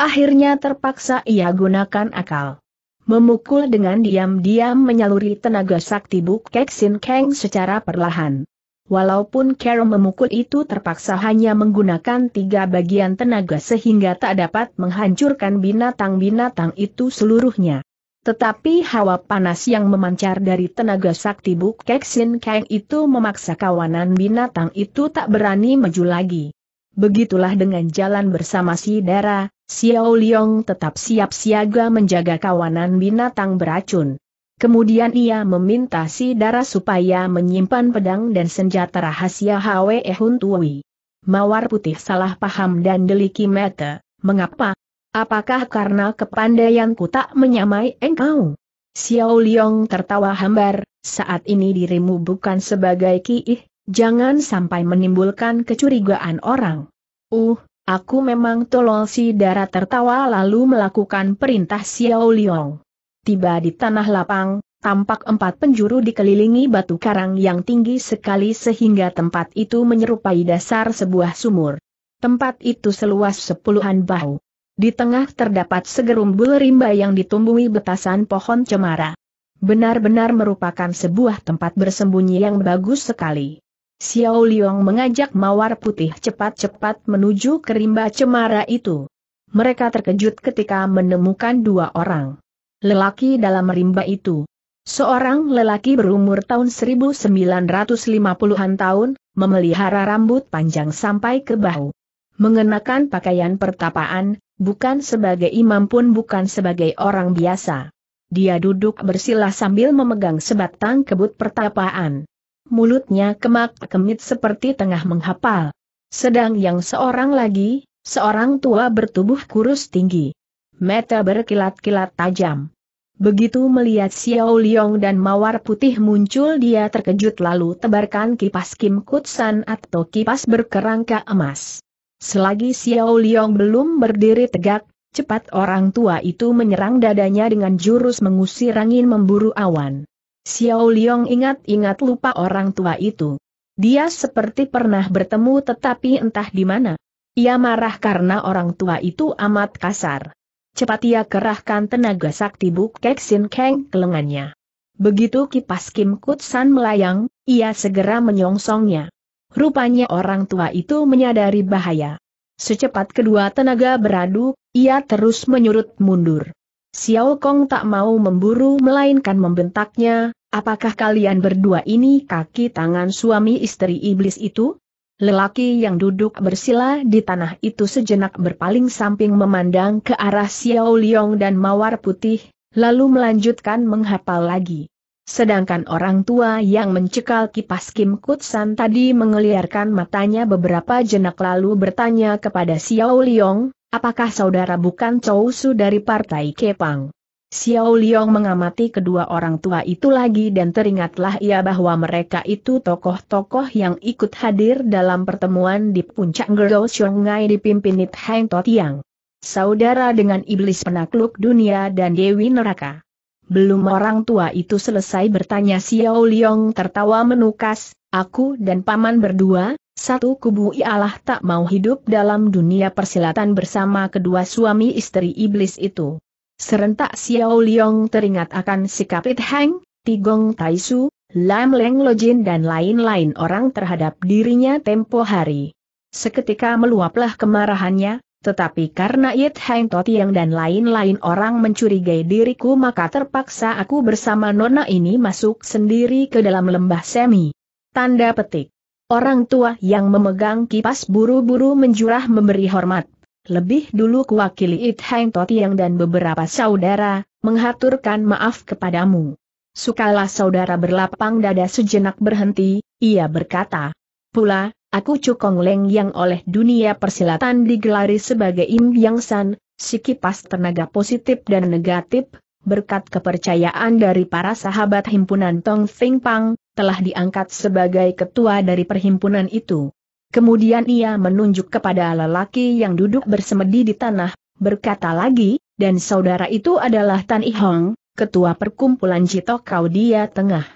Akhirnya terpaksa ia gunakan akal. Memukul dengan diam-diam menyaluri tenaga sakti Buk Keksin Kang secara perlahan. Walaupun Carol memukul itu terpaksa hanya menggunakan tiga bagian tenaga sehingga tak dapat menghancurkan binatang-binatang itu seluruhnya. Tetapi hawa panas yang memancar dari tenaga sakti Buk Keksin Kang itu memaksa kawanan binatang itu tak berani maju lagi. Begitulah dengan jalan bersama si Dara, Xiao Liong tetap siap siaga menjaga kawanan binatang beracun. Kemudian ia meminta si darah supaya menyimpan pedang dan senjata rahasia Hwe Hun Tui. Mawar putih salah paham dan deliki mata, mengapa? Apakah karena kepandaianku tak menyamai engkau? Xiao Liong tertawa hambar, saat ini dirimu bukan sebagai kiih, jangan sampai menimbulkan kecurigaan orang. Uh, aku memang tolol si darah tertawa lalu melakukan perintah Xiao Liong. Tiba di tanah lapang, tampak empat penjuru dikelilingi batu karang yang tinggi sekali sehingga tempat itu menyerupai dasar sebuah sumur. Tempat itu seluas sepuluhan bahu. Di tengah terdapat segerumbul rimba yang ditumbuhi betasan pohon cemara. Benar-benar merupakan sebuah tempat bersembunyi yang bagus sekali. Xiao Liang mengajak Mawar Putih cepat-cepat menuju ke rimba cemara itu. Mereka terkejut ketika menemukan dua orang lelaki dalam rimba itu. Seorang lelaki berumur tahun 1950-an tahun, memelihara rambut panjang sampai ke bahu. Mengenakan pakaian pertapaan, bukan sebagai imam pun bukan sebagai orang biasa. Dia duduk bersila sambil memegang sebatang kebut pertapaan. Mulutnya kemak-kemit seperti tengah menghapal. Sedang yang seorang lagi, seorang tua bertubuh kurus tinggi. Mata berkilat-kilat tajam. Begitu melihat Xiao Liang dan mawar putih muncul dia terkejut lalu tebarkan kipas Kim Kutsan atau kipas berkerangka emas. Selagi Xiao Liang belum berdiri tegak, cepat orang tua itu menyerang dadanya dengan jurus mengusir angin memburu awan. Xiao Liang ingat-ingat lupa orang tua itu. Dia seperti pernah bertemu tetapi entah di mana. Ia marah karena orang tua itu amat kasar. Cepat ia kerahkan tenaga sakti Buk Sin Keng ke lengannya. Begitu kipas Kim Kutsan melayang, ia segera menyongsongnya. Rupanya orang tua itu menyadari bahaya. Secepat kedua tenaga beradu, ia terus menyurut mundur. Xiao Kong tak mau memburu melainkan membentaknya, apakah kalian berdua ini kaki tangan suami istri iblis itu? Lelaki yang duduk bersila di tanah itu sejenak berpaling samping memandang ke arah Xiao Liong dan Mawar Putih, lalu melanjutkan menghapal lagi. Sedangkan orang tua yang mencekal kipas Kim Kutsan tadi mengeliarkan matanya beberapa jenak lalu bertanya kepada Xiao Liong, apakah saudara bukan Chou Su dari Partai Kepang? Xiao Liang mengamati kedua orang tua itu lagi dan teringatlah ia bahwa mereka itu tokoh-tokoh yang ikut hadir dalam pertemuan di puncak Gerou Xiong'ai dipimpin Nit Hang Totiang. Saudara dengan iblis penakluk dunia dan dewi neraka. Belum orang tua itu selesai bertanya Xiao Liang tertawa menukas, aku dan paman berdua, satu kubu ialah tak mau hidup dalam dunia persilatan bersama kedua suami istri iblis itu. Serentak Xiao Liong teringat akan sikap It Heng, Tigong Taisu, Lam Leng Lojin dan lain-lain orang terhadap dirinya tempo hari. Seketika meluaplah kemarahannya, tetapi karena It Heng Totiang dan lain-lain orang mencurigai diriku maka terpaksa aku bersama Nona ini masuk sendiri ke dalam lembah semi. Tanda petik. Orang tua yang memegang kipas buru-buru menjurah memberi hormat lebih dulu kuwakili It Hang Totiang dan beberapa saudara, menghaturkan maaf kepadamu. Sukalah saudara berlapang dada sejenak berhenti, ia berkata. Pula, aku Cukong Leng yang oleh dunia persilatan digelari sebagai Im Yang San, si kipas tenaga positif dan negatif, berkat kepercayaan dari para sahabat himpunan Tong Feng Pang, telah diangkat sebagai ketua dari perhimpunan itu. Kemudian ia menunjuk kepada lelaki yang duduk bersemedi di tanah, berkata lagi, dan saudara itu adalah Tan Ihong, ketua perkumpulan Cito Kaudia Tengah.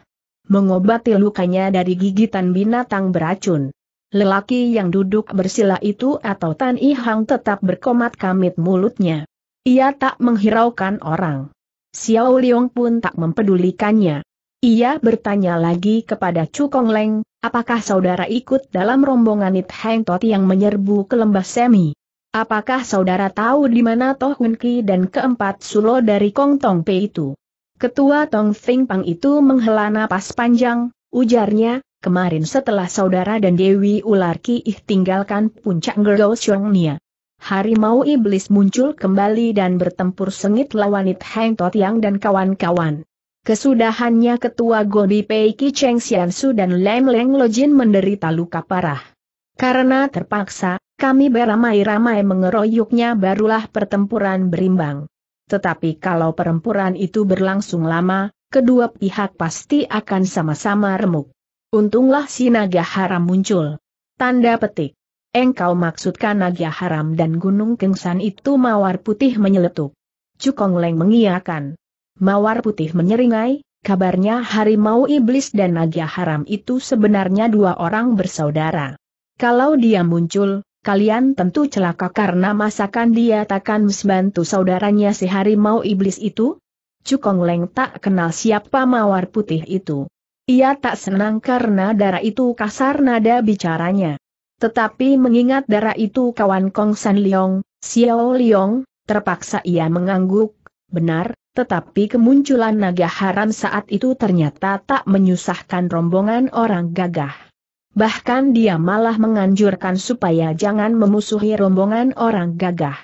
Mengobati lukanya dari gigitan binatang beracun. Lelaki yang duduk bersila itu atau Tan Ihang tetap berkomat kamit mulutnya. Ia tak menghiraukan orang. Xiao Liong pun tak mempedulikannya. Ia bertanya lagi kepada Chu Kong Leng, Apakah saudara ikut dalam rombongan It Hang Tot yang menyerbu ke lembah Semi? Apakah saudara tahu di mana Toh Hun Ki dan keempat sulo dari Kong Tong Pei itu? Ketua Tong Feng Pang itu menghela napas panjang, ujarnya, kemarin setelah saudara dan Dewi Ular Ki ih tinggalkan puncak Gergau Nia. Harimau Iblis muncul kembali dan bertempur sengit lawan It Hang Tot Yang dan kawan-kawan. Kesudahannya ketua Godi Pei Ki Cheng Xiansu dan Lem Leng Lojin menderita luka parah. Karena terpaksa, kami beramai-ramai mengeroyoknya barulah pertempuran berimbang. Tetapi kalau perempuran itu berlangsung lama, kedua pihak pasti akan sama-sama remuk. Untunglah si naga haram muncul. Tanda petik. Engkau maksudkan naga haram dan gunung kengsan itu mawar putih menyeletuk. Cukong Leng mengiakan. Mawar putih menyeringai, kabarnya harimau iblis dan naga haram itu sebenarnya dua orang bersaudara. Kalau dia muncul, kalian tentu celaka karena masakan dia takkan membantu saudaranya si harimau iblis itu? Cukong Leng tak kenal siapa mawar putih itu. Ia tak senang karena darah itu kasar nada bicaranya. Tetapi mengingat darah itu kawan Kong San Leong, Xiao Leong, terpaksa ia mengangguk, benar, tetapi kemunculan naga haram saat itu ternyata tak menyusahkan rombongan orang gagah. Bahkan dia malah menganjurkan supaya jangan memusuhi rombongan orang gagah.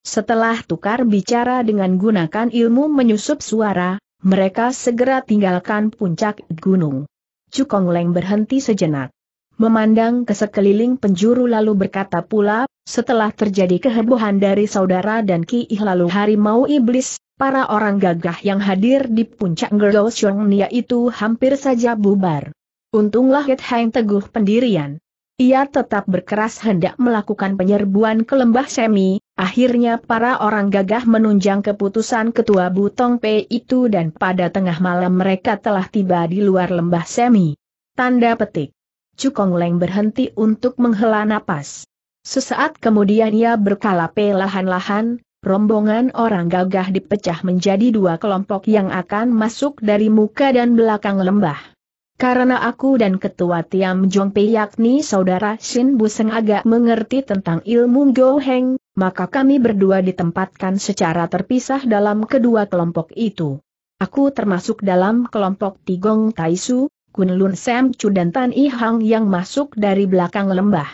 Setelah tukar bicara dengan gunakan ilmu menyusup suara, mereka segera tinggalkan puncak gunung. Cukong Leng berhenti sejenak memandang ke sekeliling penjuru lalu berkata pula, setelah terjadi kehebohan dari saudara dan Ki lalu harimau iblis, para orang gagah yang hadir di puncak Gerdo Nia itu hampir saja bubar. Untunglah Het Heng teguh pendirian. Ia tetap berkeras hendak melakukan penyerbuan ke lembah semi, akhirnya para orang gagah menunjang keputusan ketua Butong Pe itu dan pada tengah malam mereka telah tiba di luar lembah semi. Tanda petik. Cukong Leng berhenti untuk menghela napas. Sesaat kemudian ia berkalape lahan-lahan, rombongan orang gagah dipecah menjadi dua kelompok yang akan masuk dari muka dan belakang lembah. Karena aku dan ketua Tiam Jongpe yakni saudara Shin Buseng agak mengerti tentang ilmu Goheng, maka kami berdua ditempatkan secara terpisah dalam kedua kelompok itu. Aku termasuk dalam kelompok Tigong Taisu, Kun Lun Sam Chu dan Tan I Hang yang masuk dari belakang lembah.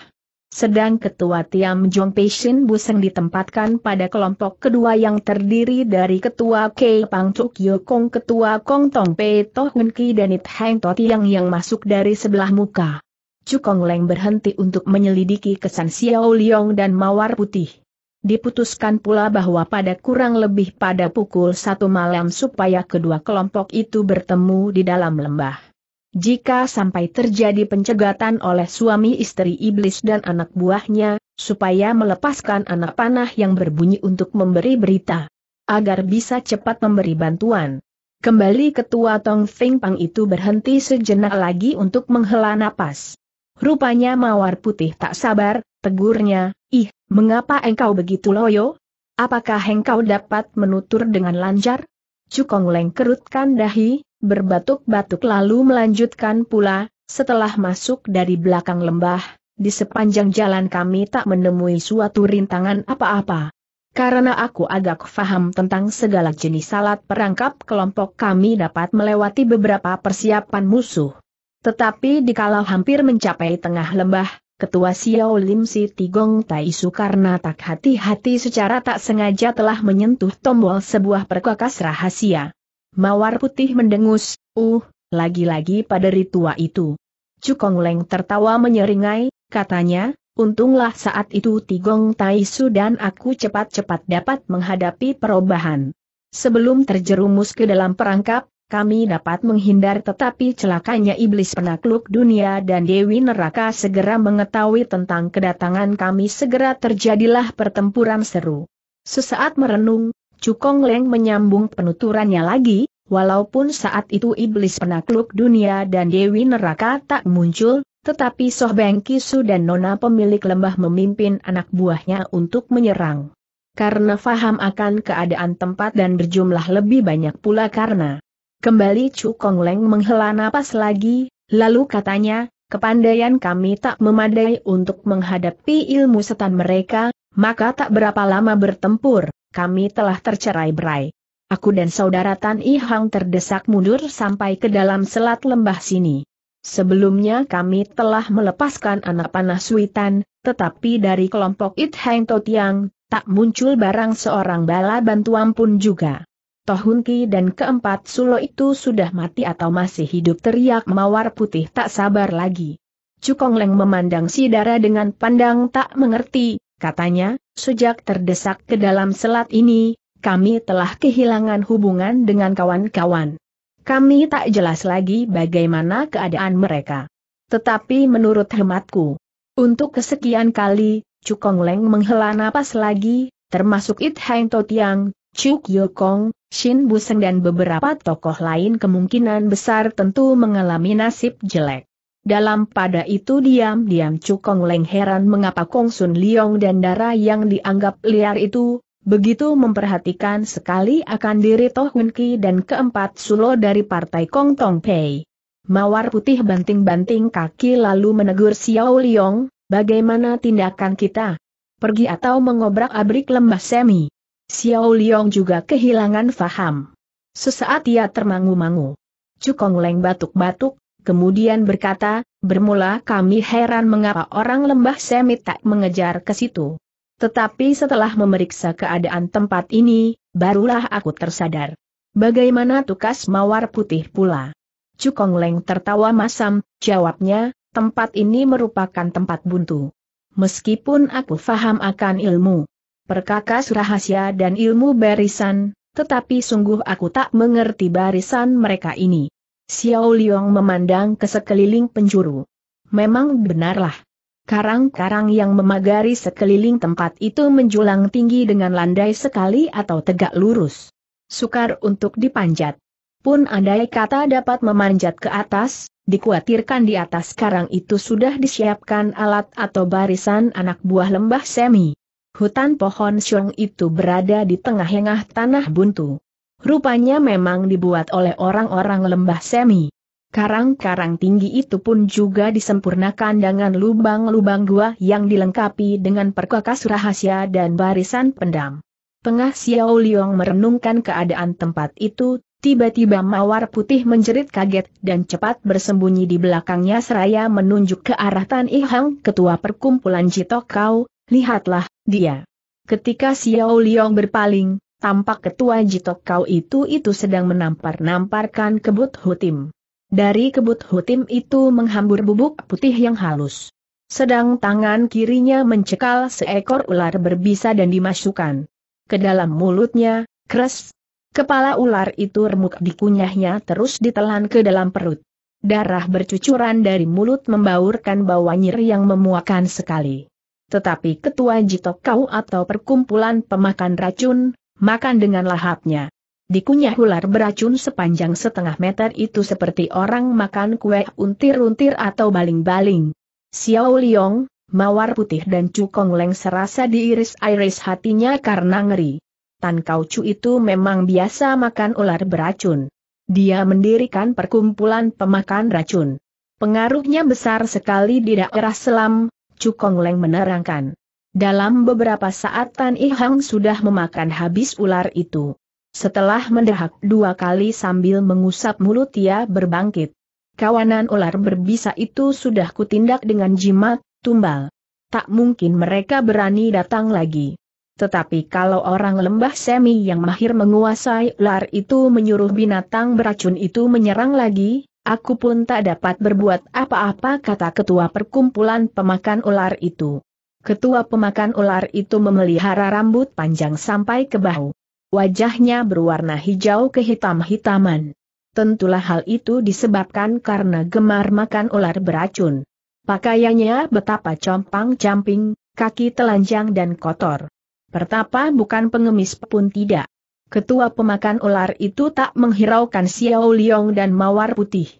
Sedang Ketua Tiam Jong Shin Buseng ditempatkan pada kelompok kedua yang terdiri dari Ketua Kei Pang Tuk Kong, Ketua Kong Tong Pei Toh Hun Ki dan It Hang Tiang yang masuk dari sebelah muka. Chu Kong Leng berhenti untuk menyelidiki kesan Xiao Liong dan Mawar Putih. Diputuskan pula bahwa pada kurang lebih pada pukul satu malam supaya kedua kelompok itu bertemu di dalam lembah jika sampai terjadi pencegatan oleh suami istri iblis dan anak buahnya, supaya melepaskan anak panah yang berbunyi untuk memberi berita. Agar bisa cepat memberi bantuan. Kembali ketua Tong Feng Pang itu berhenti sejenak lagi untuk menghela napas. Rupanya mawar putih tak sabar, tegurnya, ih, mengapa engkau begitu loyo? Apakah engkau dapat menutur dengan lancar? Cukong Leng kerutkan dahi, berbatuk-batuk lalu melanjutkan pula, setelah masuk dari belakang lembah, di sepanjang jalan kami tak menemui suatu rintangan apa-apa. Karena aku agak faham tentang segala jenis salat perangkap kelompok kami dapat melewati beberapa persiapan musuh. Tetapi dikala hampir mencapai tengah lembah, Ketua Xiao Lim Si Tigong Tai Su karena tak hati-hati secara tak sengaja telah menyentuh tombol sebuah perkakas rahasia. Mawar putih mendengus, uh, lagi-lagi pada ritua itu. Cukong Leng tertawa menyeringai, katanya, untunglah saat itu Tigong Taisu dan aku cepat-cepat dapat menghadapi perubahan. Sebelum terjerumus ke dalam perangkap, kami dapat menghindar tetapi celakanya iblis penakluk dunia dan Dewi Neraka segera mengetahui tentang kedatangan kami segera terjadilah pertempuran seru. Sesaat merenung, Cukong Leng menyambung penuturannya lagi, walaupun saat itu iblis penakluk dunia dan Dewi Neraka tak muncul, tetapi Soh Beng Kisu dan Nona pemilik lembah memimpin anak buahnya untuk menyerang. Karena faham akan keadaan tempat dan berjumlah lebih banyak pula karena. Kembali Cukong Leng menghela napas lagi, lalu katanya, kepandaian kami tak memadai untuk menghadapi ilmu setan mereka, maka tak berapa lama bertempur, kami telah tercerai berai. Aku dan saudara Tan I Hang terdesak mundur sampai ke dalam selat lembah sini. Sebelumnya kami telah melepaskan anak panah Suitan, tetapi dari kelompok It Hang Totiang, tak muncul barang seorang bala bantuan pun juga. Tohunki dan keempat Sulo itu sudah mati atau masih hidup teriak mawar putih tak sabar lagi. Cukong Leng memandang si darah dengan pandang tak mengerti, Katanya, sejak terdesak ke dalam selat ini, kami telah kehilangan hubungan dengan kawan-kawan. Kami tak jelas lagi bagaimana keadaan mereka. Tetapi menurut hematku, untuk kesekian kali, Cukong Leng menghela napas lagi, termasuk It Hang Totiang, Chuk Yokong, Shin Buseng dan beberapa tokoh lain kemungkinan besar tentu mengalami nasib jelek. Dalam pada itu diam-diam Cukong Leng heran mengapa Kong Sun Liong dan darah yang dianggap liar itu, begitu memperhatikan sekali akan diri Toh Hun Ki dan keempat sulo dari partai Kong Tong Pei. Mawar putih banting-banting kaki lalu menegur Xiao Liong, bagaimana tindakan kita? Pergi atau mengobrak-abrik lembah semi? Xiao Liong juga kehilangan faham. Sesaat ia termangu-mangu. Cukong Leng batuk-batuk, kemudian berkata, bermula kami heran mengapa orang lembah semit tak mengejar ke situ. Tetapi setelah memeriksa keadaan tempat ini, barulah aku tersadar. Bagaimana tukas mawar putih pula? Cukong Leng tertawa masam, jawabnya, tempat ini merupakan tempat buntu. Meskipun aku faham akan ilmu perkakas rahasia dan ilmu barisan, tetapi sungguh aku tak mengerti barisan mereka ini. Xiao Liang memandang ke sekeliling penjuru. Memang benarlah. Karang-karang yang memagari sekeliling tempat itu menjulang tinggi dengan landai sekali atau tegak lurus. Sukar untuk dipanjat. Pun andai kata dapat memanjat ke atas, dikhawatirkan di atas karang itu sudah disiapkan alat atau barisan anak buah lembah semi. Hutan pohon siung itu berada di tengah-tengah tanah buntu. Rupanya memang dibuat oleh orang-orang lembah semi. Karang-karang tinggi itu pun juga disempurnakan dengan lubang-lubang gua yang dilengkapi dengan perkakas rahasia dan barisan pendam. Pengah Xiao Liang merenungkan keadaan tempat itu, tiba-tiba mawar putih menjerit kaget dan cepat bersembunyi di belakangnya seraya menunjuk ke arah Tan Ihang ketua perkumpulan Jitokau, lihatlah, dia. Ketika Xiao Liang berpaling, tampak ketua Jitok Kau itu itu sedang menampar-namparkan kebut hutim. Dari kebut hutim itu menghambur bubuk putih yang halus. Sedang tangan kirinya mencekal seekor ular berbisa dan dimasukkan ke dalam mulutnya, kres. Kepala ular itu remuk dikunyahnya terus ditelan ke dalam perut. Darah bercucuran dari mulut membaurkan bau nyir yang memuakan sekali. Tetapi ketua Jitok Kau atau perkumpulan pemakan racun, makan dengan lahapnya. Dikunyah ular beracun sepanjang setengah meter itu seperti orang makan kue untir-untir atau baling-baling. Xiao Liong, Mawar Putih dan Cukong Leng serasa diiris-iris hatinya karena ngeri. Tan Kau Chu itu memang biasa makan ular beracun. Dia mendirikan perkumpulan pemakan racun. Pengaruhnya besar sekali di daerah selam, Cukong Leng menerangkan. Dalam beberapa saat Tan Ihang sudah memakan habis ular itu. Setelah mendehak dua kali sambil mengusap mulut ia berbangkit. Kawanan ular berbisa itu sudah kutindak dengan jimat, tumbal. Tak mungkin mereka berani datang lagi. Tetapi kalau orang lembah semi yang mahir menguasai ular itu menyuruh binatang beracun itu menyerang lagi, aku pun tak dapat berbuat apa-apa kata ketua perkumpulan pemakan ular itu. Ketua pemakan ular itu memelihara rambut panjang sampai ke bahu. Wajahnya berwarna hijau kehitam-hitaman. Tentulah hal itu disebabkan karena gemar makan ular beracun. Pakaiannya betapa compang-camping, kaki telanjang dan kotor. Pertapa bukan pengemis pun tidak. Ketua pemakan ular itu tak menghiraukan Xiao Liong dan Mawar Putih.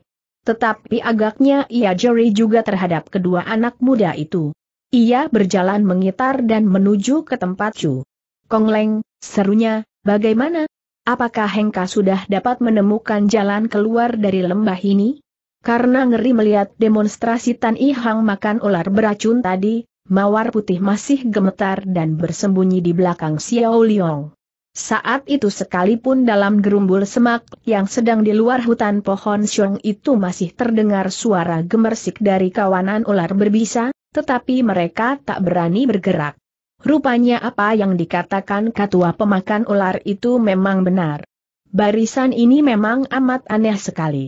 Tetapi agaknya ia jeri juga terhadap kedua anak muda itu. Ia berjalan mengitar dan menuju ke tempat Chu. Kong Leng, serunya, bagaimana? Apakah Hengka sudah dapat menemukan jalan keluar dari lembah ini? Karena ngeri melihat demonstrasi Tan I Hang makan ular beracun tadi, mawar putih masih gemetar dan bersembunyi di belakang Xiao Liang. Saat itu sekalipun dalam gerumbul semak yang sedang di luar hutan pohon siong itu masih terdengar suara gemersik dari kawanan ular berbisa, tetapi mereka tak berani bergerak. Rupanya apa yang dikatakan ketua pemakan ular itu memang benar. Barisan ini memang amat aneh sekali.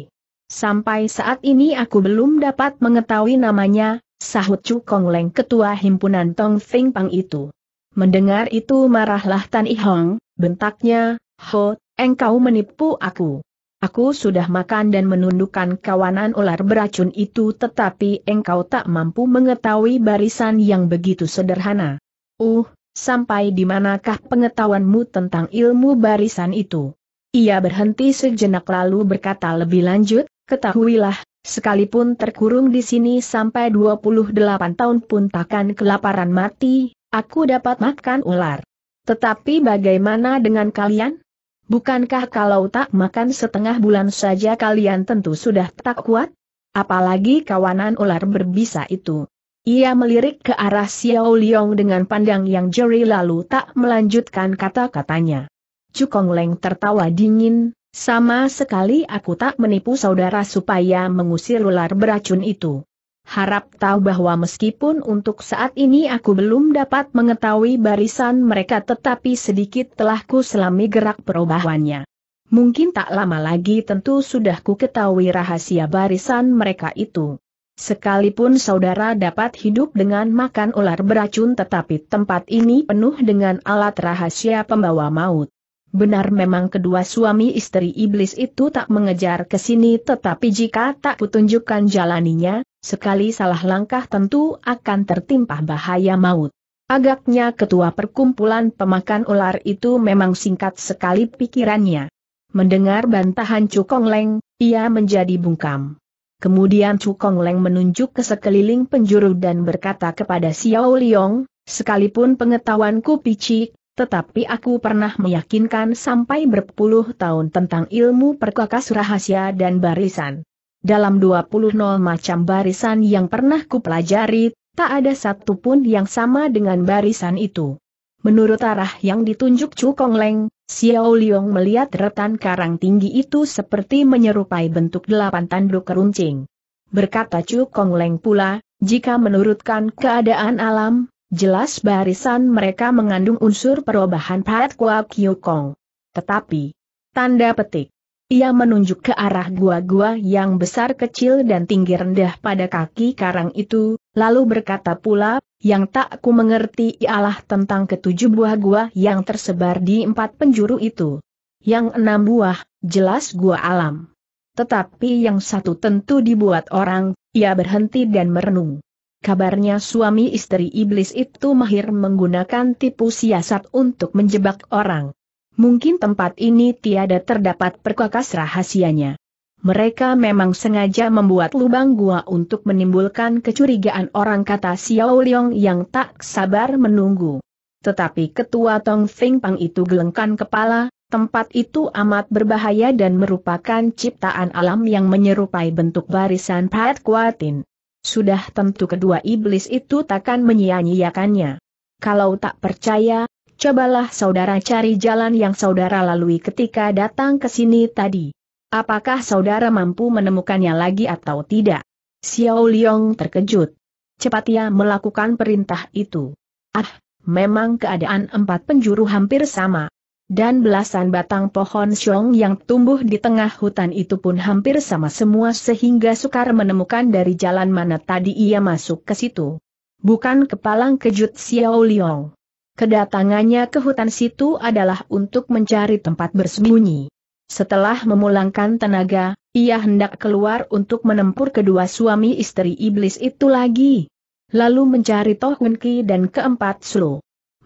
Sampai saat ini aku belum dapat mengetahui namanya, sahut Chu Kong Leng, ketua himpunan Tong Feng Pang itu. Mendengar itu marahlah Tan Ihong, bentaknya, Ho, engkau menipu aku. Aku sudah makan dan menundukkan kawanan ular beracun itu tetapi engkau tak mampu mengetahui barisan yang begitu sederhana. Uh, sampai di manakah pengetahuanmu tentang ilmu barisan itu? Ia berhenti sejenak lalu berkata lebih lanjut, ketahuilah, sekalipun terkurung di sini sampai 28 tahun pun takkan kelaparan mati, aku dapat makan ular. Tetapi bagaimana dengan kalian? Bukankah kalau tak makan setengah bulan saja kalian tentu sudah tak kuat? Apalagi kawanan ular berbisa itu. Ia melirik ke arah Xiao Liang dengan pandang yang jeri lalu tak melanjutkan kata-katanya. Cukong Leng tertawa dingin, sama sekali aku tak menipu saudara supaya mengusir ular beracun itu. Harap tahu bahwa meskipun untuk saat ini aku belum dapat mengetahui barisan mereka tetapi sedikit telah ku selami gerak perubahannya. Mungkin tak lama lagi tentu sudah ku ketahui rahasia barisan mereka itu. Sekalipun saudara dapat hidup dengan makan ular beracun tetapi tempat ini penuh dengan alat rahasia pembawa maut. Benar memang kedua suami istri iblis itu tak mengejar ke sini tetapi jika tak kutunjukkan jalaninya, sekali salah langkah tentu akan tertimpa bahaya maut. Agaknya ketua perkumpulan pemakan ular itu memang singkat sekali pikirannya. Mendengar bantahan Cukong Leng, ia menjadi bungkam. Kemudian Cukong Leng menunjuk ke sekeliling penjuru dan berkata kepada Xiao Liong, sekalipun pengetahuanku picik, tetapi aku pernah meyakinkan sampai berpuluh tahun tentang ilmu perkakas rahasia dan barisan. Dalam 20 nol macam barisan yang pernah kupelajari, tak ada satu pun yang sama dengan barisan itu. Menurut arah yang ditunjuk Chu Kong Leng, Xiao Liong melihat retan karang tinggi itu seperti menyerupai bentuk delapan tanduk keruncing. Berkata Chu Kong Leng pula, jika menurutkan keadaan alam, Jelas barisan mereka mengandung unsur perubahan Pat Kwa Kiu Kong. Tetapi, tanda petik. Ia menunjuk ke arah gua-gua yang besar kecil dan tinggi rendah pada kaki karang itu, lalu berkata pula, yang tak ku mengerti ialah tentang ketujuh buah gua yang tersebar di empat penjuru itu. Yang enam buah, jelas gua alam. Tetapi yang satu tentu dibuat orang, ia berhenti dan merenung. Kabarnya suami istri iblis itu mahir menggunakan tipu siasat untuk menjebak orang. Mungkin tempat ini tiada terdapat perkakas rahasianya. Mereka memang sengaja membuat lubang gua untuk menimbulkan kecurigaan orang kata Xiao Liang yang tak sabar menunggu. Tetapi ketua Tong Feng Pang itu gelengkan kepala, tempat itu amat berbahaya dan merupakan ciptaan alam yang menyerupai bentuk barisan Pat Kuatin. Sudah tentu kedua iblis itu takkan menyia-nyiakannya. Kalau tak percaya, cobalah saudara cari jalan yang saudara lalui ketika datang ke sini tadi. Apakah saudara mampu menemukannya lagi atau tidak? Xiao Liong terkejut. Cepat ia melakukan perintah itu. Ah, memang keadaan empat penjuru hampir sama dan belasan batang pohon siong yang tumbuh di tengah hutan itu pun hampir sama semua sehingga sukar menemukan dari jalan mana tadi ia masuk ke situ. Bukan kepalang kejut Xiao Liang. Kedatangannya ke hutan situ adalah untuk mencari tempat bersembunyi. Setelah memulangkan tenaga, ia hendak keluar untuk menempur kedua suami istri iblis itu lagi. Lalu mencari Toh Ki dan keempat Sulu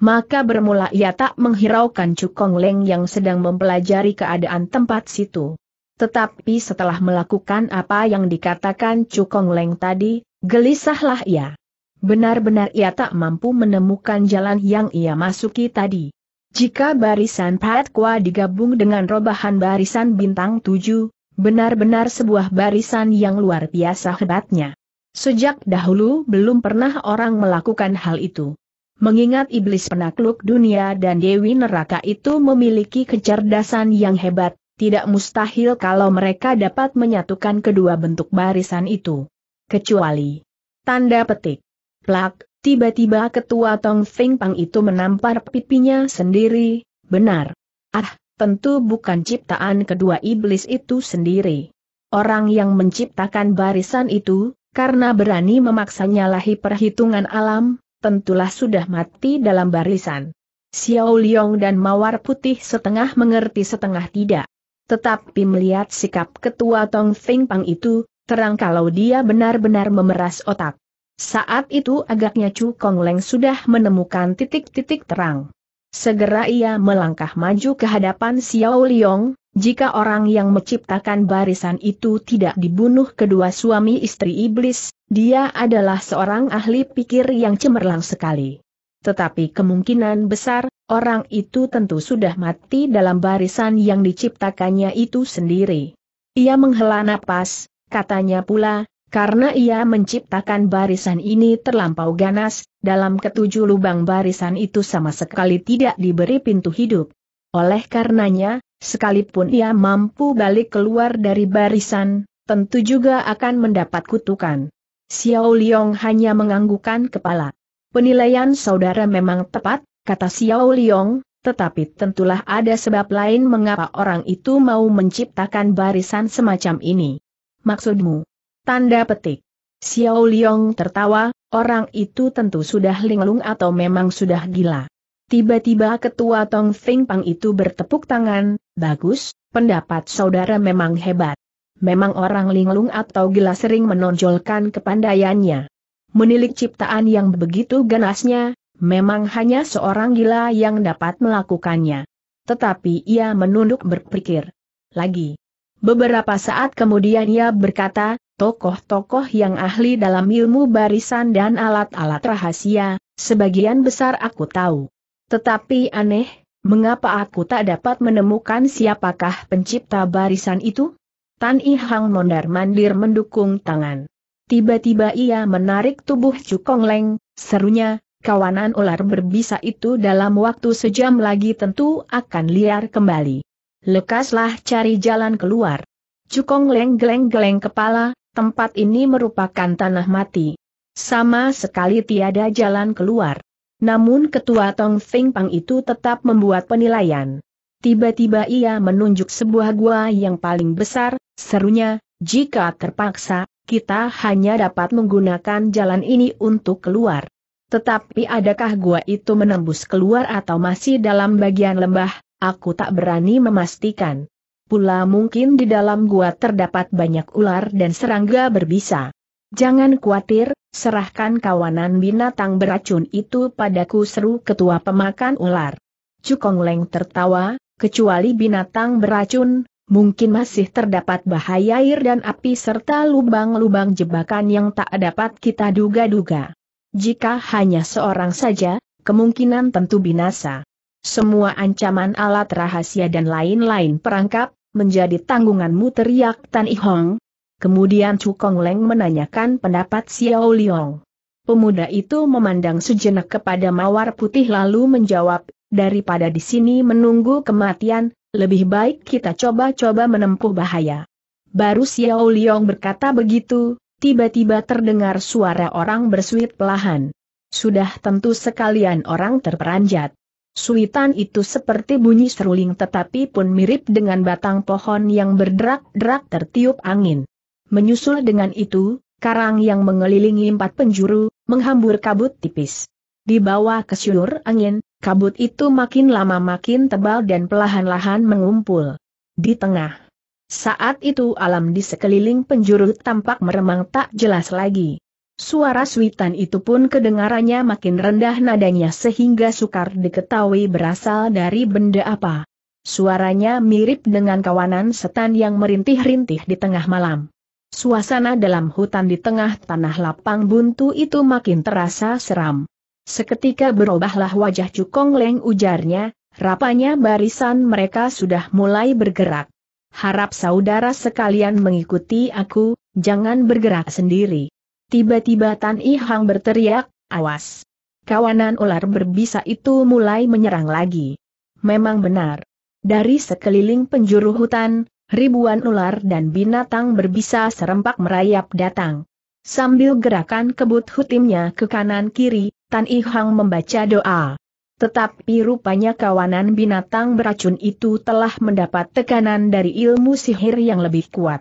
maka bermula ia tak menghiraukan Cukong Leng yang sedang mempelajari keadaan tempat situ. Tetapi setelah melakukan apa yang dikatakan Cukong Leng tadi, gelisahlah ia. Benar-benar ia tak mampu menemukan jalan yang ia masuki tadi. Jika barisan Patkwa digabung dengan robahan barisan bintang tujuh, benar-benar sebuah barisan yang luar biasa hebatnya. Sejak dahulu belum pernah orang melakukan hal itu. Mengingat iblis penakluk dunia dan dewi neraka itu memiliki kecerdasan yang hebat, tidak mustahil kalau mereka dapat menyatukan kedua bentuk barisan itu. Kecuali tanda petik. Plak, tiba-tiba ketua Tong Feng Pang itu menampar pipinya sendiri, benar. Ah, tentu bukan ciptaan kedua iblis itu sendiri. Orang yang menciptakan barisan itu, karena berani memaksanya lahi perhitungan alam, tentulah sudah mati dalam barisan. Xiao Liong dan Mawar Putih setengah mengerti setengah tidak. Tetapi melihat sikap ketua Tong Feng Pang itu, terang kalau dia benar-benar memeras otak. Saat itu agaknya Chu Kong Leng sudah menemukan titik-titik terang. Segera ia melangkah maju ke hadapan Xiao Liong, jika orang yang menciptakan barisan itu tidak dibunuh kedua suami istri iblis, dia adalah seorang ahli pikir yang cemerlang sekali. Tetapi kemungkinan besar, orang itu tentu sudah mati dalam barisan yang diciptakannya itu sendiri. Ia menghela napas, katanya pula, karena ia menciptakan barisan ini terlampau ganas, dalam ketujuh lubang barisan itu sama sekali tidak diberi pintu hidup. Oleh karenanya, sekalipun ia mampu balik keluar dari barisan, tentu juga akan mendapat kutukan. Xiao Liong hanya menganggukkan kepala. Penilaian saudara memang tepat, kata Xiao Liong, tetapi tentulah ada sebab lain mengapa orang itu mau menciptakan barisan semacam ini. Maksudmu? Tanda petik. Xiao Liong tertawa, orang itu tentu sudah linglung atau memang sudah gila. Tiba-tiba ketua Tong Feng Pang itu bertepuk tangan, bagus, pendapat saudara memang hebat. Memang orang linglung atau gila sering menonjolkan kepandaiannya. Menilik ciptaan yang begitu ganasnya, memang hanya seorang gila yang dapat melakukannya. Tetapi ia menunduk berpikir. Lagi. Beberapa saat kemudian ia berkata, tokoh-tokoh yang ahli dalam ilmu barisan dan alat-alat rahasia, sebagian besar aku tahu. Tetapi aneh, mengapa aku tak dapat menemukan siapakah pencipta barisan itu? Tan Ihang mondar-mandir mendukung tangan. Tiba-tiba ia menarik tubuh Cukong Leng, serunya, kawanan ular berbisa itu dalam waktu sejam lagi tentu akan liar kembali. Lekaslah cari jalan keluar. Cukong Leng geleng-geleng kepala, tempat ini merupakan tanah mati. Sama sekali tiada jalan keluar. Namun ketua Tong Feng Pang itu tetap membuat penilaian. Tiba-tiba ia menunjuk sebuah gua yang paling besar, serunya, jika terpaksa, kita hanya dapat menggunakan jalan ini untuk keluar. Tetapi adakah gua itu menembus keluar atau masih dalam bagian lembah, aku tak berani memastikan pula mungkin di dalam gua terdapat banyak ular dan serangga berbisa. Jangan khawatir, serahkan kawanan binatang beracun itu padaku seru ketua pemakan ular. Cukong Leng tertawa, kecuali binatang beracun, mungkin masih terdapat bahaya air dan api serta lubang-lubang jebakan yang tak dapat kita duga-duga. Jika hanya seorang saja, kemungkinan tentu binasa. Semua ancaman alat rahasia dan lain-lain perangkap, menjadi tanggunganmu teriak Tan Ihong. Kemudian Chu Kong Leng menanyakan pendapat Xiao Liyong. Pemuda itu memandang sejenak kepada mawar putih lalu menjawab, daripada di sini menunggu kematian, lebih baik kita coba-coba menempuh bahaya. Baru Xiao Liyong berkata begitu, tiba-tiba terdengar suara orang bersuit pelahan. Sudah tentu sekalian orang terperanjat. Suitan itu seperti bunyi seruling tetapi pun mirip dengan batang pohon yang berderak-derak tertiup angin. Menyusul dengan itu, karang yang mengelilingi empat penjuru, menghambur kabut tipis. Di bawah kesyur angin, kabut itu makin lama makin tebal dan pelahan lahan mengumpul. Di tengah. Saat itu alam di sekeliling penjuru tampak meremang tak jelas lagi. Suara suitan itu pun kedengarannya makin rendah nadanya sehingga sukar diketahui berasal dari benda apa. Suaranya mirip dengan kawanan setan yang merintih-rintih di tengah malam. Suasana dalam hutan di tengah tanah lapang buntu itu makin terasa seram. Seketika berubahlah wajah Cukong Leng ujarnya, rapanya barisan mereka sudah mulai bergerak. Harap saudara sekalian mengikuti aku, jangan bergerak sendiri. Tiba-tiba Tan I Hang berteriak, awas. Kawanan ular berbisa itu mulai menyerang lagi. Memang benar. Dari sekeliling penjuru hutan, ribuan ular dan binatang berbisa serempak merayap datang. Sambil gerakan kebut hutimnya ke kanan kiri, Tan I Hang membaca doa. Tetapi rupanya kawanan binatang beracun itu telah mendapat tekanan dari ilmu sihir yang lebih kuat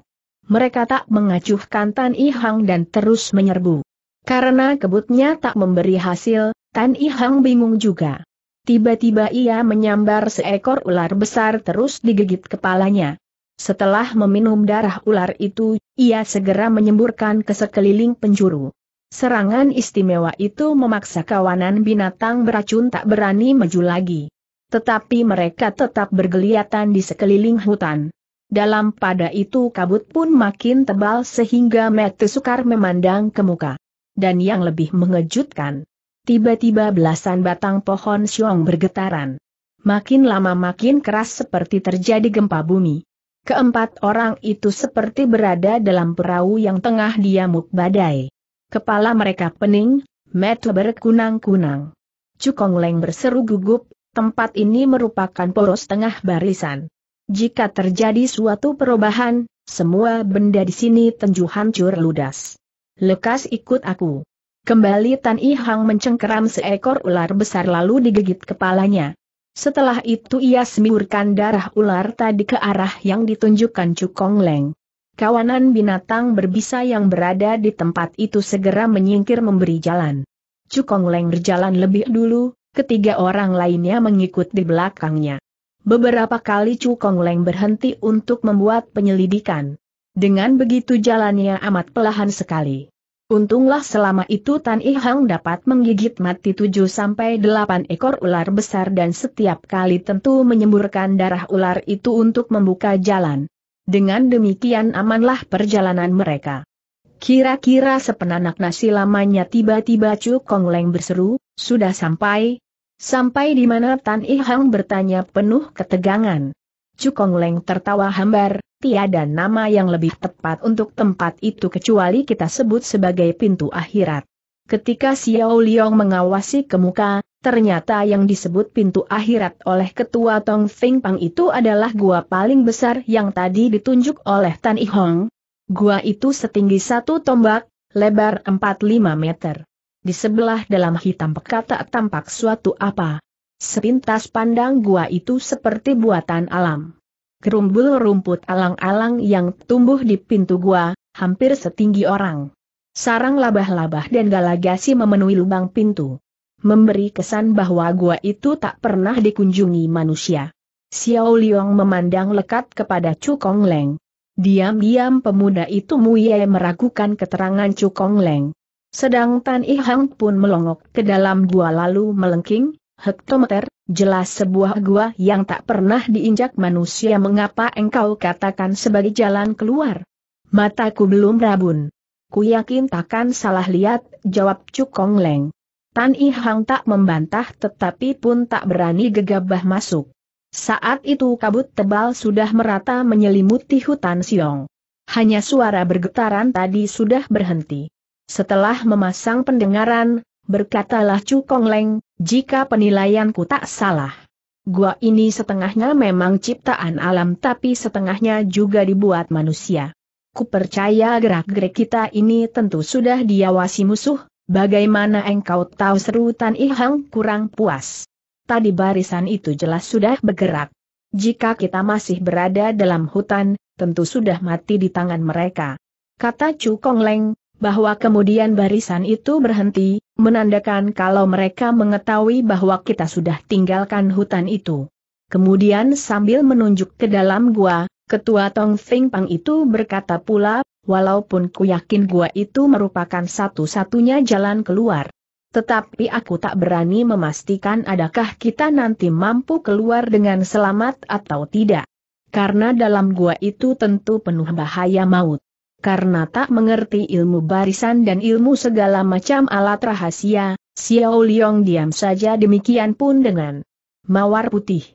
mereka tak mengacuhkan Tan I Hang dan terus menyerbu. Karena kebutnya tak memberi hasil, Tan I Hang bingung juga. Tiba-tiba ia menyambar seekor ular besar terus digigit kepalanya. Setelah meminum darah ular itu, ia segera menyemburkan ke sekeliling penjuru. Serangan istimewa itu memaksa kawanan binatang beracun tak berani maju lagi. Tetapi mereka tetap bergeliatan di sekeliling hutan. Dalam pada itu kabut pun makin tebal sehingga mata sukar memandang ke muka. Dan yang lebih mengejutkan, tiba-tiba belasan batang pohon siong bergetaran. Makin lama makin keras seperti terjadi gempa bumi. Keempat orang itu seperti berada dalam perahu yang tengah diamuk badai. Kepala mereka pening, mata berkunang-kunang. Cukong Leng berseru gugup, tempat ini merupakan poros tengah barisan. Jika terjadi suatu perubahan, semua benda di sini tenju hancur ludas. Lekas ikut aku. Kembali Tan I Hang mencengkeram seekor ular besar lalu digigit kepalanya. Setelah itu ia semburkan darah ular tadi ke arah yang ditunjukkan Cukong Leng. Kawanan binatang berbisa yang berada di tempat itu segera menyingkir memberi jalan. Cukong Leng berjalan lebih dulu, ketiga orang lainnya mengikut di belakangnya. Beberapa kali Chu Kong Leng berhenti untuk membuat penyelidikan. Dengan begitu jalannya amat pelahan sekali. Untunglah selama itu Tan I dapat menggigit mati 7-8 ekor ular besar dan setiap kali tentu menyemburkan darah ular itu untuk membuka jalan. Dengan demikian amanlah perjalanan mereka. Kira-kira sepenanak nasi lamanya tiba-tiba Chu Kong Leng berseru, sudah sampai, Sampai di mana Tan I Hang bertanya penuh ketegangan. Cukong Leng tertawa hambar, tiada nama yang lebih tepat untuk tempat itu kecuali kita sebut sebagai pintu akhirat. Ketika Xiao Liang mengawasi kemuka, ternyata yang disebut pintu akhirat oleh ketua Tong Feng Pang itu adalah gua paling besar yang tadi ditunjuk oleh Tan I Hong. Gua itu setinggi satu tombak, lebar 45 meter di sebelah dalam hitam pekat tak tampak suatu apa. Sepintas pandang gua itu seperti buatan alam. Kerumbul rumput alang-alang yang tumbuh di pintu gua, hampir setinggi orang. Sarang labah-labah dan galagasi memenuhi lubang pintu. Memberi kesan bahwa gua itu tak pernah dikunjungi manusia. Xiao Liang memandang lekat kepada Chu Kong Leng. Diam-diam pemuda itu Muye meragukan keterangan Chu Kong Leng. Sedang Tan I Hang pun melongok ke dalam gua lalu melengking, hektometer, jelas sebuah gua yang tak pernah diinjak manusia mengapa engkau katakan sebagai jalan keluar. Mataku belum rabun. Ku yakin takkan salah lihat, jawab Cukong Leng. Tan I Hang tak membantah tetapi pun tak berani gegabah masuk. Saat itu kabut tebal sudah merata menyelimuti hutan Siong. Hanya suara bergetaran tadi sudah berhenti. Setelah memasang pendengaran, berkatalah Chu Kong Leng, jika penilaianku tak salah. Gua ini setengahnya memang ciptaan alam tapi setengahnya juga dibuat manusia. Ku percaya gerak-gerik kita ini tentu sudah diawasi musuh, bagaimana engkau tahu seru Tan Ihang kurang puas. Tadi barisan itu jelas sudah bergerak. Jika kita masih berada dalam hutan, tentu sudah mati di tangan mereka. Kata Chu Kong Leng, bahwa kemudian barisan itu berhenti, menandakan kalau mereka mengetahui bahwa kita sudah tinggalkan hutan itu. Kemudian sambil menunjuk ke dalam gua, ketua Tong Feng Pang itu berkata pula, walaupun ku yakin gua itu merupakan satu-satunya jalan keluar. Tetapi aku tak berani memastikan adakah kita nanti mampu keluar dengan selamat atau tidak. Karena dalam gua itu tentu penuh bahaya maut karena tak mengerti ilmu barisan dan ilmu segala macam alat rahasia, Xiao Liong diam saja demikian pun dengan mawar putih.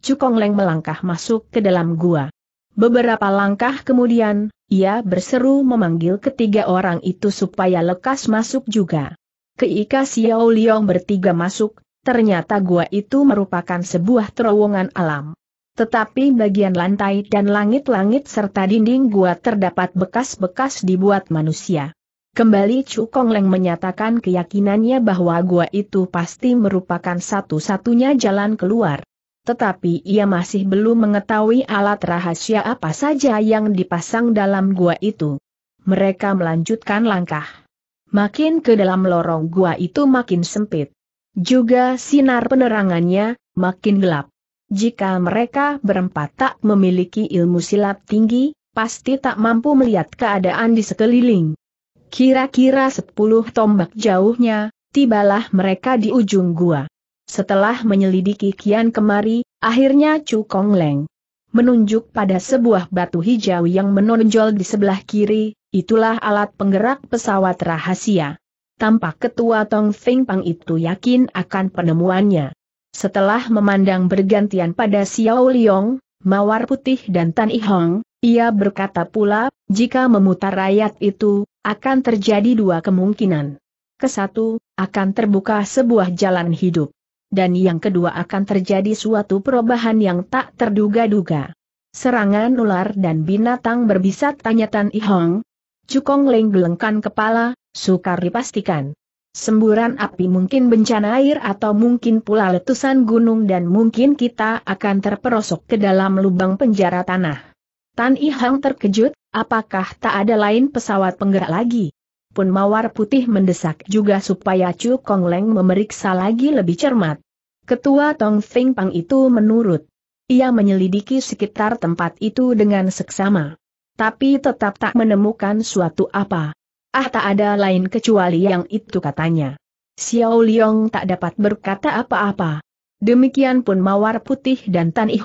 Cukong Leng melangkah masuk ke dalam gua. Beberapa langkah kemudian, ia berseru memanggil ketiga orang itu supaya lekas masuk juga. Keika Xiao Liong bertiga masuk, ternyata gua itu merupakan sebuah terowongan alam tetapi bagian lantai dan langit-langit serta dinding gua terdapat bekas-bekas dibuat manusia. Kembali Chu Kong Leng menyatakan keyakinannya bahwa gua itu pasti merupakan satu-satunya jalan keluar. Tetapi ia masih belum mengetahui alat rahasia apa saja yang dipasang dalam gua itu. Mereka melanjutkan langkah. Makin ke dalam lorong gua itu makin sempit. Juga sinar penerangannya, makin gelap. Jika mereka berempat tak memiliki ilmu silat tinggi, pasti tak mampu melihat keadaan di sekeliling. Kira-kira sepuluh tombak jauhnya, tibalah mereka di ujung gua. Setelah menyelidiki kian kemari, akhirnya Chu Kong Leng menunjuk pada sebuah batu hijau yang menonjol di sebelah kiri, itulah alat penggerak pesawat rahasia. Tampak ketua Tong Feng Pang itu yakin akan penemuannya. Setelah memandang bergantian pada Xiao Liong, Mawar Putih dan Tan I Hong, ia berkata pula, jika memutar rakyat itu, akan terjadi dua kemungkinan. Kesatu, akan terbuka sebuah jalan hidup. Dan yang kedua akan terjadi suatu perubahan yang tak terduga-duga. Serangan ular dan binatang berbisa tanya Tan I Hong. Cukong Leng gelengkan kepala, sukar dipastikan. Semburan api mungkin bencana air atau mungkin pula letusan gunung dan mungkin kita akan terperosok ke dalam lubang penjara tanah. Tan Ihang terkejut, apakah tak ada lain pesawat penggerak lagi? Pun Mawar Putih mendesak juga supaya Chu Kong Leng memeriksa lagi lebih cermat. Ketua Tong Feng Pang itu menurut. Ia menyelidiki sekitar tempat itu dengan seksama. Tapi tetap tak menemukan suatu apa. Ah tak ada lain kecuali yang itu katanya. Xiao Liong tak dapat berkata apa-apa. Demikian pun Mawar Putih dan Tan I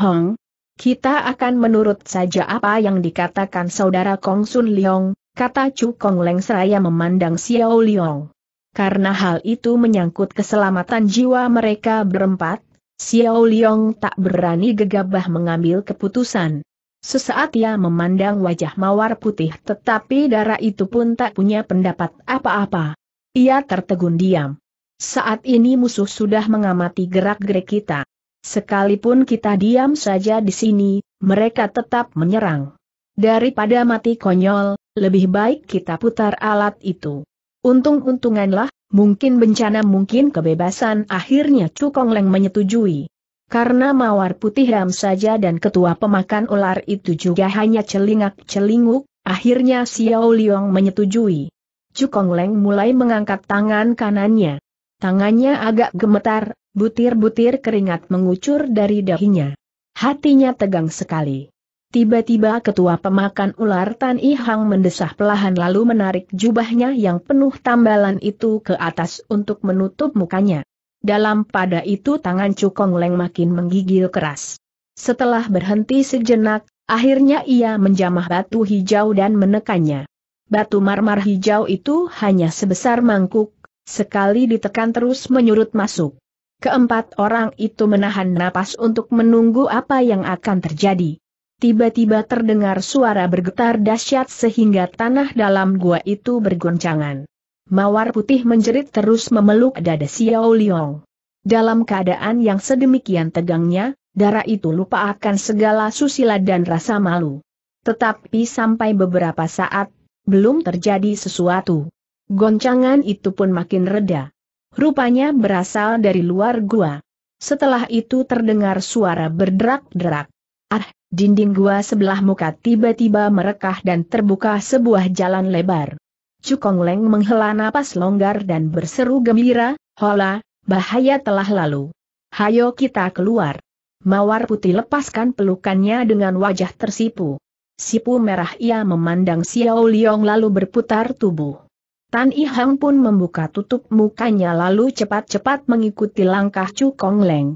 Kita akan menurut saja apa yang dikatakan saudara Kong Sun Liang, kata Chu Kong Leng seraya memandang Xiao Liong. Karena hal itu menyangkut keselamatan jiwa mereka berempat, Xiao Liong tak berani gegabah mengambil keputusan. Sesaat ia memandang wajah mawar putih tetapi darah itu pun tak punya pendapat apa-apa. Ia tertegun diam. Saat ini musuh sudah mengamati gerak-gerik kita. Sekalipun kita diam saja di sini, mereka tetap menyerang. Daripada mati konyol, lebih baik kita putar alat itu. Untung-untunganlah, mungkin bencana mungkin kebebasan akhirnya Cukong Leng menyetujui. Karena mawar putih ram saja dan ketua pemakan ular itu juga hanya celingak-celinguk, akhirnya Xiao Liang menyetujui. Cukong Leng mulai mengangkat tangan kanannya. Tangannya agak gemetar, butir-butir keringat mengucur dari dahinya. Hatinya tegang sekali. Tiba-tiba ketua pemakan ular Tan I Hang mendesah pelahan lalu menarik jubahnya yang penuh tambalan itu ke atas untuk menutup mukanya. Dalam pada itu tangan Cukong Leng makin menggigil keras. Setelah berhenti sejenak, akhirnya ia menjamah batu hijau dan menekannya. Batu marmer hijau itu hanya sebesar mangkuk, sekali ditekan terus menyurut masuk. Keempat orang itu menahan napas untuk menunggu apa yang akan terjadi. Tiba-tiba terdengar suara bergetar dahsyat sehingga tanah dalam gua itu bergoncangan. Mawar putih menjerit terus memeluk dada Xiao Liang. Dalam keadaan yang sedemikian tegangnya, darah itu lupa akan segala susila dan rasa malu. Tetapi sampai beberapa saat, belum terjadi sesuatu. Goncangan itu pun makin reda. Rupanya berasal dari luar gua. Setelah itu terdengar suara berderak-derak. Ah, dinding gua sebelah muka tiba-tiba merekah dan terbuka sebuah jalan lebar. Cukong Leng menghela napas longgar dan berseru gembira, Hola, bahaya telah lalu. Hayo kita keluar. Mawar putih lepaskan pelukannya dengan wajah tersipu. Sipu merah ia memandang Xiao Liong lalu berputar tubuh. Tan Ihang pun membuka tutup mukanya lalu cepat-cepat mengikuti langkah Cukong Leng.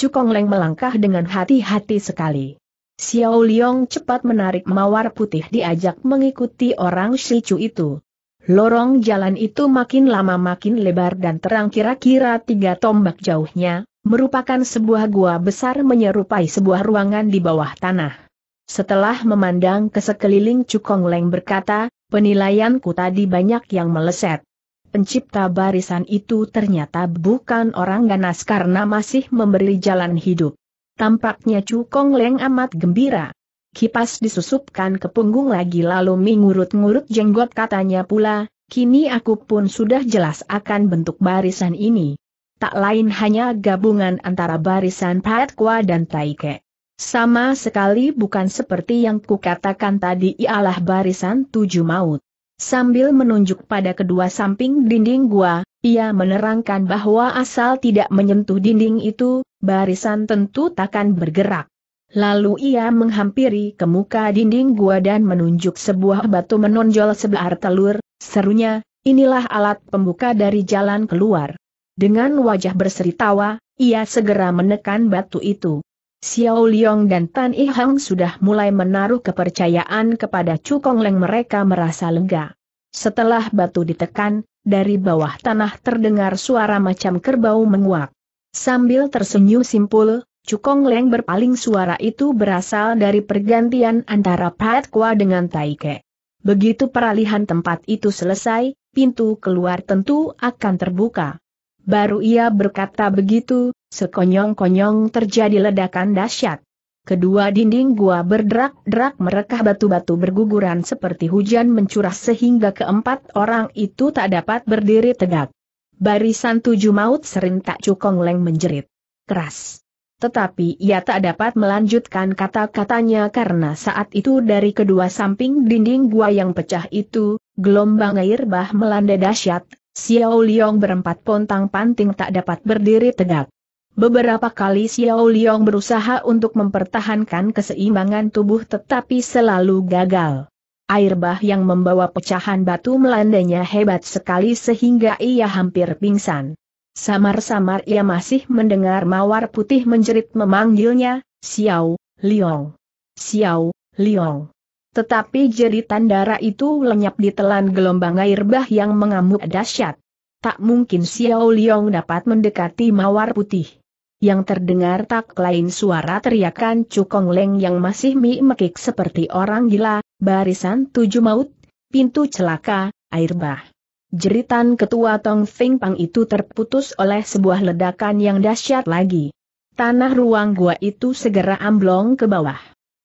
Cukong Leng melangkah dengan hati-hati sekali. Xiao Liong cepat menarik mawar putih diajak mengikuti orang Shichu itu. Lorong jalan itu makin lama makin lebar dan terang kira-kira tiga tombak jauhnya, merupakan sebuah gua besar menyerupai sebuah ruangan di bawah tanah. Setelah memandang ke sekeliling Cukong Leng berkata, penilaianku tadi banyak yang meleset. Pencipta barisan itu ternyata bukan orang ganas karena masih memberi jalan hidup. Tampaknya Cukong Leng amat gembira. Kipas disusupkan ke punggung lagi lalu mengurut-ngurut jenggot katanya pula, kini aku pun sudah jelas akan bentuk barisan ini. Tak lain hanya gabungan antara barisan Kwa dan Taike. Sama sekali bukan seperti yang kukatakan tadi ialah barisan tujuh maut. Sambil menunjuk pada kedua samping dinding gua, ia menerangkan bahwa asal tidak menyentuh dinding itu, barisan tentu takkan bergerak. Lalu ia menghampiri ke muka dinding gua dan menunjuk sebuah batu menonjol sebelah telur, serunya, inilah alat pembuka dari jalan keluar. Dengan wajah berseri tawa, ia segera menekan batu itu. Xiao Liang dan Tan I Hang sudah mulai menaruh kepercayaan kepada Chu Kong Leng mereka merasa lega. Setelah batu ditekan, dari bawah tanah terdengar suara macam kerbau menguak. Sambil tersenyum simpul, Cukong Leng berpaling suara itu berasal dari pergantian antara Pat Kwa dengan Ke. Begitu peralihan tempat itu selesai, pintu keluar tentu akan terbuka. Baru ia berkata begitu, sekonyong-konyong terjadi ledakan dahsyat. Kedua dinding gua berderak-derak merekah batu-batu berguguran seperti hujan mencurah sehingga keempat orang itu tak dapat berdiri tegak. Barisan tujuh maut serentak cukong leng menjerit. Keras. Tetapi ia tak dapat melanjutkan kata-katanya karena saat itu dari kedua samping dinding gua yang pecah itu, gelombang air bah melanda dahsyat, Xiao Liong berempat pontang panting tak dapat berdiri tegak. Beberapa kali Xiao Liong berusaha untuk mempertahankan keseimbangan tubuh tetapi selalu gagal. Air bah yang membawa pecahan batu melandanya hebat sekali sehingga ia hampir pingsan. Samar-samar ia masih mendengar mawar putih menjerit memanggilnya, Xiao, Liong. Xiao, Liong. Tetapi jeritan darah itu lenyap ditelan gelombang air bah yang mengamuk dahsyat. Tak mungkin Xiao Liong dapat mendekati mawar putih. Yang terdengar tak lain suara teriakan Cukong Leng yang masih mimekik seperti orang gila, barisan tujuh maut, pintu celaka, air bah. Jeritan ketua Tong Feng Pang itu terputus oleh sebuah ledakan yang dahsyat lagi. Tanah ruang gua itu segera amblong ke bawah.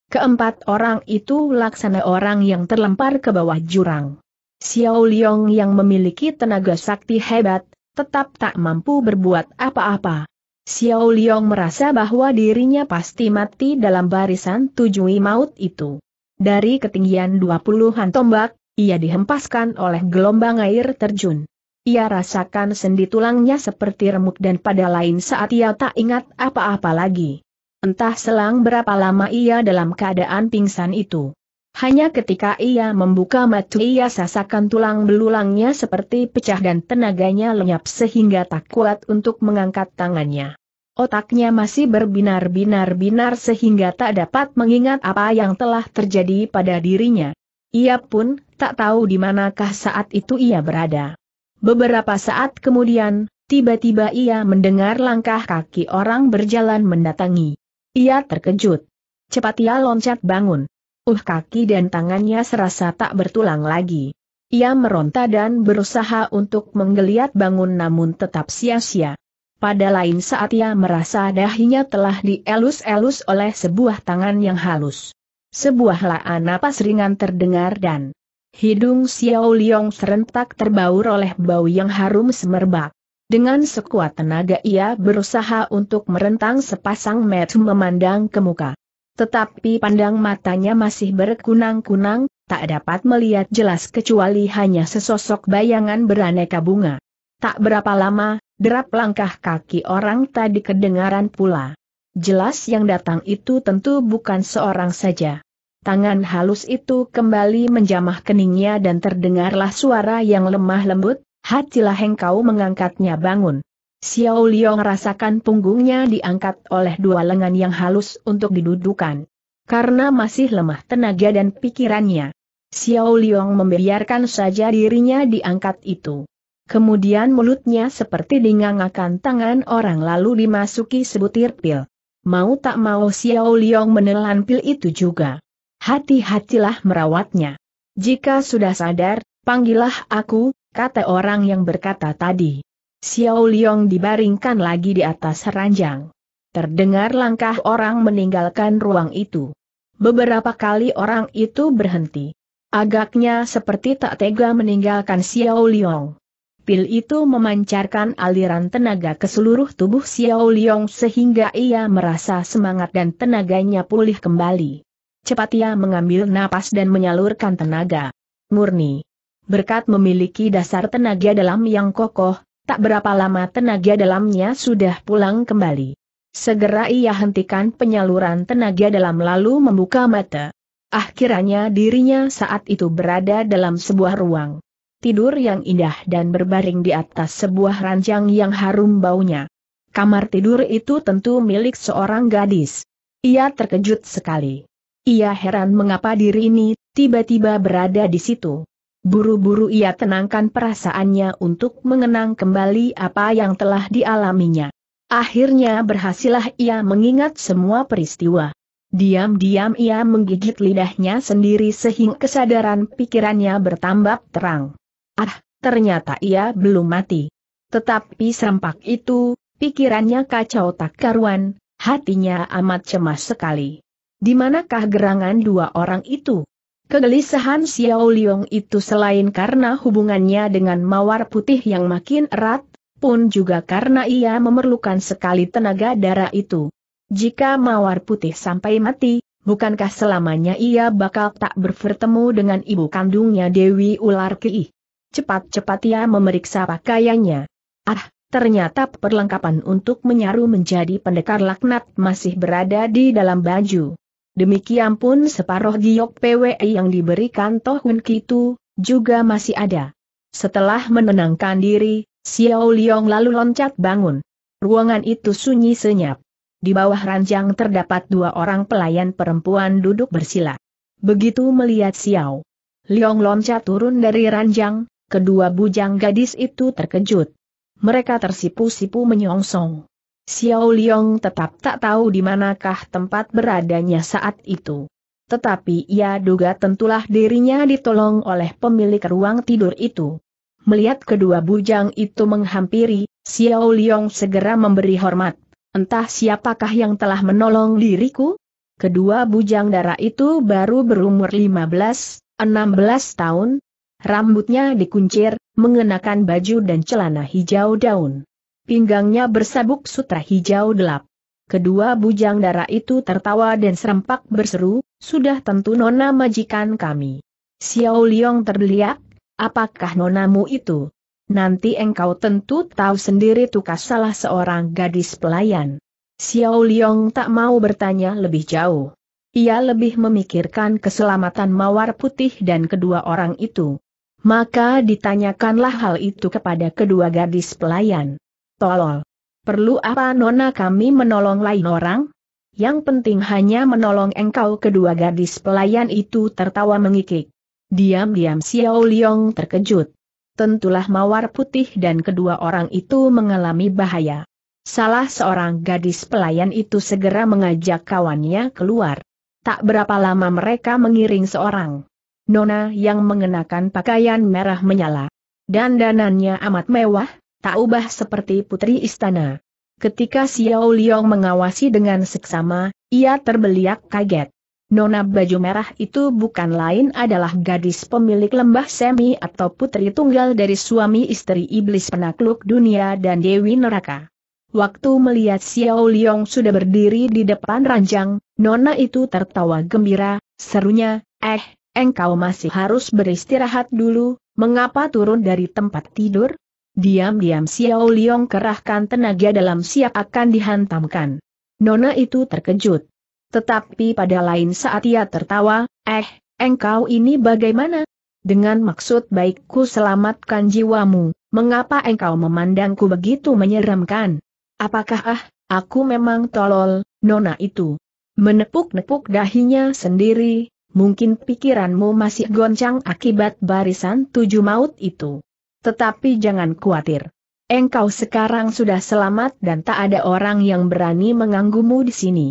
Keempat orang itu laksana orang yang terlempar ke bawah jurang. Xiao Liong yang memiliki tenaga sakti hebat, tetap tak mampu berbuat apa-apa. Xiao Liong merasa bahwa dirinya pasti mati dalam barisan tujui maut itu. Dari ketinggian dua puluhan tombak, ia dihempaskan oleh gelombang air terjun. Ia rasakan sendi tulangnya seperti remuk dan pada lain saat ia tak ingat apa-apa lagi. Entah selang berapa lama ia dalam keadaan pingsan itu. Hanya ketika ia membuka mata ia sasakan tulang belulangnya seperti pecah dan tenaganya lenyap sehingga tak kuat untuk mengangkat tangannya. Otaknya masih berbinar-binar-binar sehingga tak dapat mengingat apa yang telah terjadi pada dirinya. Ia pun tak tahu di manakah saat itu ia berada. Beberapa saat kemudian, tiba-tiba ia mendengar langkah kaki orang berjalan mendatangi. Ia terkejut. Cepat ia loncat bangun. Uh kaki dan tangannya serasa tak bertulang lagi. Ia meronta dan berusaha untuk menggeliat bangun namun tetap sia-sia. Pada lain saat ia merasa dahinya telah dielus-elus oleh sebuah tangan yang halus. Sebuah laan napas ringan terdengar dan hidung Xiao Liong serentak terbaur oleh bau yang harum semerbak. Dengan sekuat tenaga ia berusaha untuk merentang sepasang mata memandang ke muka. Tetapi pandang matanya masih berkunang-kunang, tak dapat melihat jelas kecuali hanya sesosok bayangan beraneka bunga. Tak berapa lama, derap langkah kaki orang tadi kedengaran pula. Jelas yang datang itu tentu bukan seorang saja. Tangan halus itu kembali menjamah keningnya dan terdengarlah suara yang lemah lembut, hatilah engkau mengangkatnya bangun. Xiao Liong rasakan punggungnya diangkat oleh dua lengan yang halus untuk didudukan. Karena masih lemah tenaga dan pikirannya, Xiao Liong membiarkan saja dirinya diangkat itu. Kemudian mulutnya seperti dingangakan tangan orang lalu dimasuki sebutir pil. Mau tak mau Xiao Liong menelan pil itu juga hati-hatilah merawatnya. Jika sudah sadar, panggillah aku, kata orang yang berkata tadi. Xiao Liong dibaringkan lagi di atas ranjang. Terdengar langkah orang meninggalkan ruang itu. Beberapa kali orang itu berhenti. Agaknya seperti tak tega meninggalkan Xiao Liong. Pil itu memancarkan aliran tenaga ke seluruh tubuh Xiao Liong sehingga ia merasa semangat dan tenaganya pulih kembali. Cepat ia mengambil napas dan menyalurkan tenaga. Murni. Berkat memiliki dasar tenaga dalam yang kokoh, tak berapa lama tenaga dalamnya sudah pulang kembali. Segera ia hentikan penyaluran tenaga dalam lalu membuka mata. Akhirnya ah, dirinya saat itu berada dalam sebuah ruang. Tidur yang indah dan berbaring di atas sebuah ranjang yang harum baunya. Kamar tidur itu tentu milik seorang gadis. Ia terkejut sekali. Ia heran mengapa diri ini tiba-tiba berada di situ. Buru-buru ia tenangkan perasaannya untuk mengenang kembali apa yang telah dialaminya. Akhirnya berhasillah ia mengingat semua peristiwa. Diam-diam ia menggigit lidahnya sendiri sehingga kesadaran pikirannya bertambah terang. Ah, ternyata ia belum mati. Tetapi sampak itu, pikirannya kacau tak karuan, hatinya amat cemas sekali. Di manakah gerangan dua orang itu? Kegelisahan Xiao Liong itu selain karena hubungannya dengan mawar putih yang makin erat, pun juga karena ia memerlukan sekali tenaga darah itu. Jika mawar putih sampai mati, bukankah selamanya ia bakal tak bertemu dengan ibu kandungnya Dewi Ular Ki? Cepat-cepat ia memeriksa pakaiannya. Ah, ternyata perlengkapan untuk menyaru menjadi pendekar laknat masih berada di dalam baju. Demikian pun separuh giok PWI yang diberikan Tohun Kitu, juga masih ada. Setelah menenangkan diri, Xiao Liong lalu loncat bangun. Ruangan itu sunyi senyap. Di bawah ranjang terdapat dua orang pelayan perempuan duduk bersila. Begitu melihat Xiao Liong loncat turun dari ranjang, kedua bujang gadis itu terkejut. Mereka tersipu-sipu menyongsong. Xiao Liang tetap tak tahu di manakah tempat beradanya saat itu. Tetapi ia duga tentulah dirinya ditolong oleh pemilik ruang tidur itu. Melihat kedua bujang itu menghampiri, Xiao Liang segera memberi hormat. Entah siapakah yang telah menolong diriku? Kedua bujang darah itu baru berumur 15, 16 tahun. Rambutnya dikuncir, mengenakan baju dan celana hijau daun pinggangnya bersabuk sutra hijau gelap. Kedua bujang darah itu tertawa dan serempak berseru, sudah tentu nona majikan kami. Xiao Liong terbeliak, apakah nonamu itu? Nanti engkau tentu tahu sendiri tukas salah seorang gadis pelayan. Xiao Liong tak mau bertanya lebih jauh. Ia lebih memikirkan keselamatan mawar putih dan kedua orang itu. Maka ditanyakanlah hal itu kepada kedua gadis pelayan. Tolol. Perlu apa nona kami menolong lain orang? Yang penting hanya menolong engkau kedua gadis pelayan itu tertawa mengikik. Diam-diam Xiao Liong terkejut. Tentulah mawar putih dan kedua orang itu mengalami bahaya. Salah seorang gadis pelayan itu segera mengajak kawannya keluar. Tak berapa lama mereka mengiring seorang nona yang mengenakan pakaian merah menyala. Dandanannya amat mewah, tak ubah seperti putri istana. Ketika Xiao Liang mengawasi dengan seksama, ia terbeliak kaget. Nona baju merah itu bukan lain adalah gadis pemilik lembah semi atau putri tunggal dari suami istri iblis penakluk dunia dan Dewi Neraka. Waktu melihat Xiao Liang sudah berdiri di depan ranjang, Nona itu tertawa gembira, serunya, eh, engkau masih harus beristirahat dulu, mengapa turun dari tempat tidur? Diam-diam Xiao Liong kerahkan tenaga dalam siap akan dihantamkan. Nona itu terkejut. Tetapi pada lain saat ia tertawa, eh, engkau ini bagaimana? Dengan maksud baikku selamatkan jiwamu, mengapa engkau memandangku begitu menyeramkan? Apakah ah, aku memang tolol, Nona itu? Menepuk-nepuk dahinya sendiri, mungkin pikiranmu masih goncang akibat barisan tujuh maut itu. Tetapi jangan khawatir. Engkau sekarang sudah selamat dan tak ada orang yang berani mengganggumu di sini.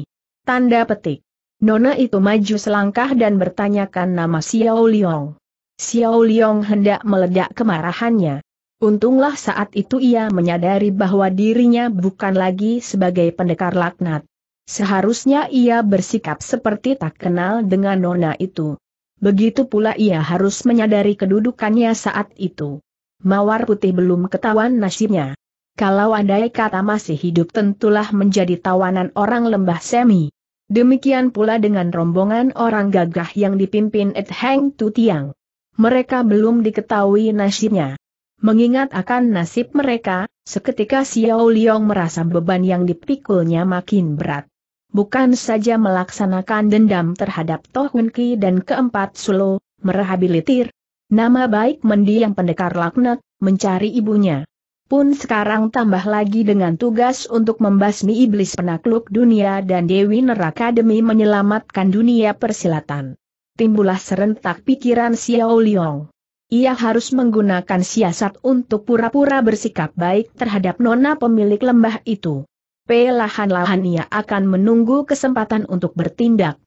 Tanda petik. Nona itu maju selangkah dan bertanyakan nama Xiao Liong. Xiao Liong hendak meledak kemarahannya. Untunglah saat itu ia menyadari bahwa dirinya bukan lagi sebagai pendekar laknat. Seharusnya ia bersikap seperti tak kenal dengan nona itu. Begitu pula ia harus menyadari kedudukannya saat itu. Mawar Putih belum ketahuan nasibnya. Kalau andai kata masih hidup tentulah menjadi tawanan orang lembah semi. Demikian pula dengan rombongan orang gagah yang dipimpin Ed Heng Tu Tiang. Mereka belum diketahui nasibnya. Mengingat akan nasib mereka, seketika Xiao Liong merasa beban yang dipikulnya makin berat. Bukan saja melaksanakan dendam terhadap Toh Hun Ki dan keempat Sulu, merehabilitir, Nama baik mendiang pendekar laknat, mencari ibunya. Pun sekarang tambah lagi dengan tugas untuk membasmi iblis penakluk dunia dan dewi neraka demi menyelamatkan dunia persilatan. Timbullah serentak pikiran Xiao Liang. Ia harus menggunakan siasat untuk pura-pura bersikap baik terhadap nona pemilik lembah itu. Pelahan-lahan ia akan menunggu kesempatan untuk bertindak.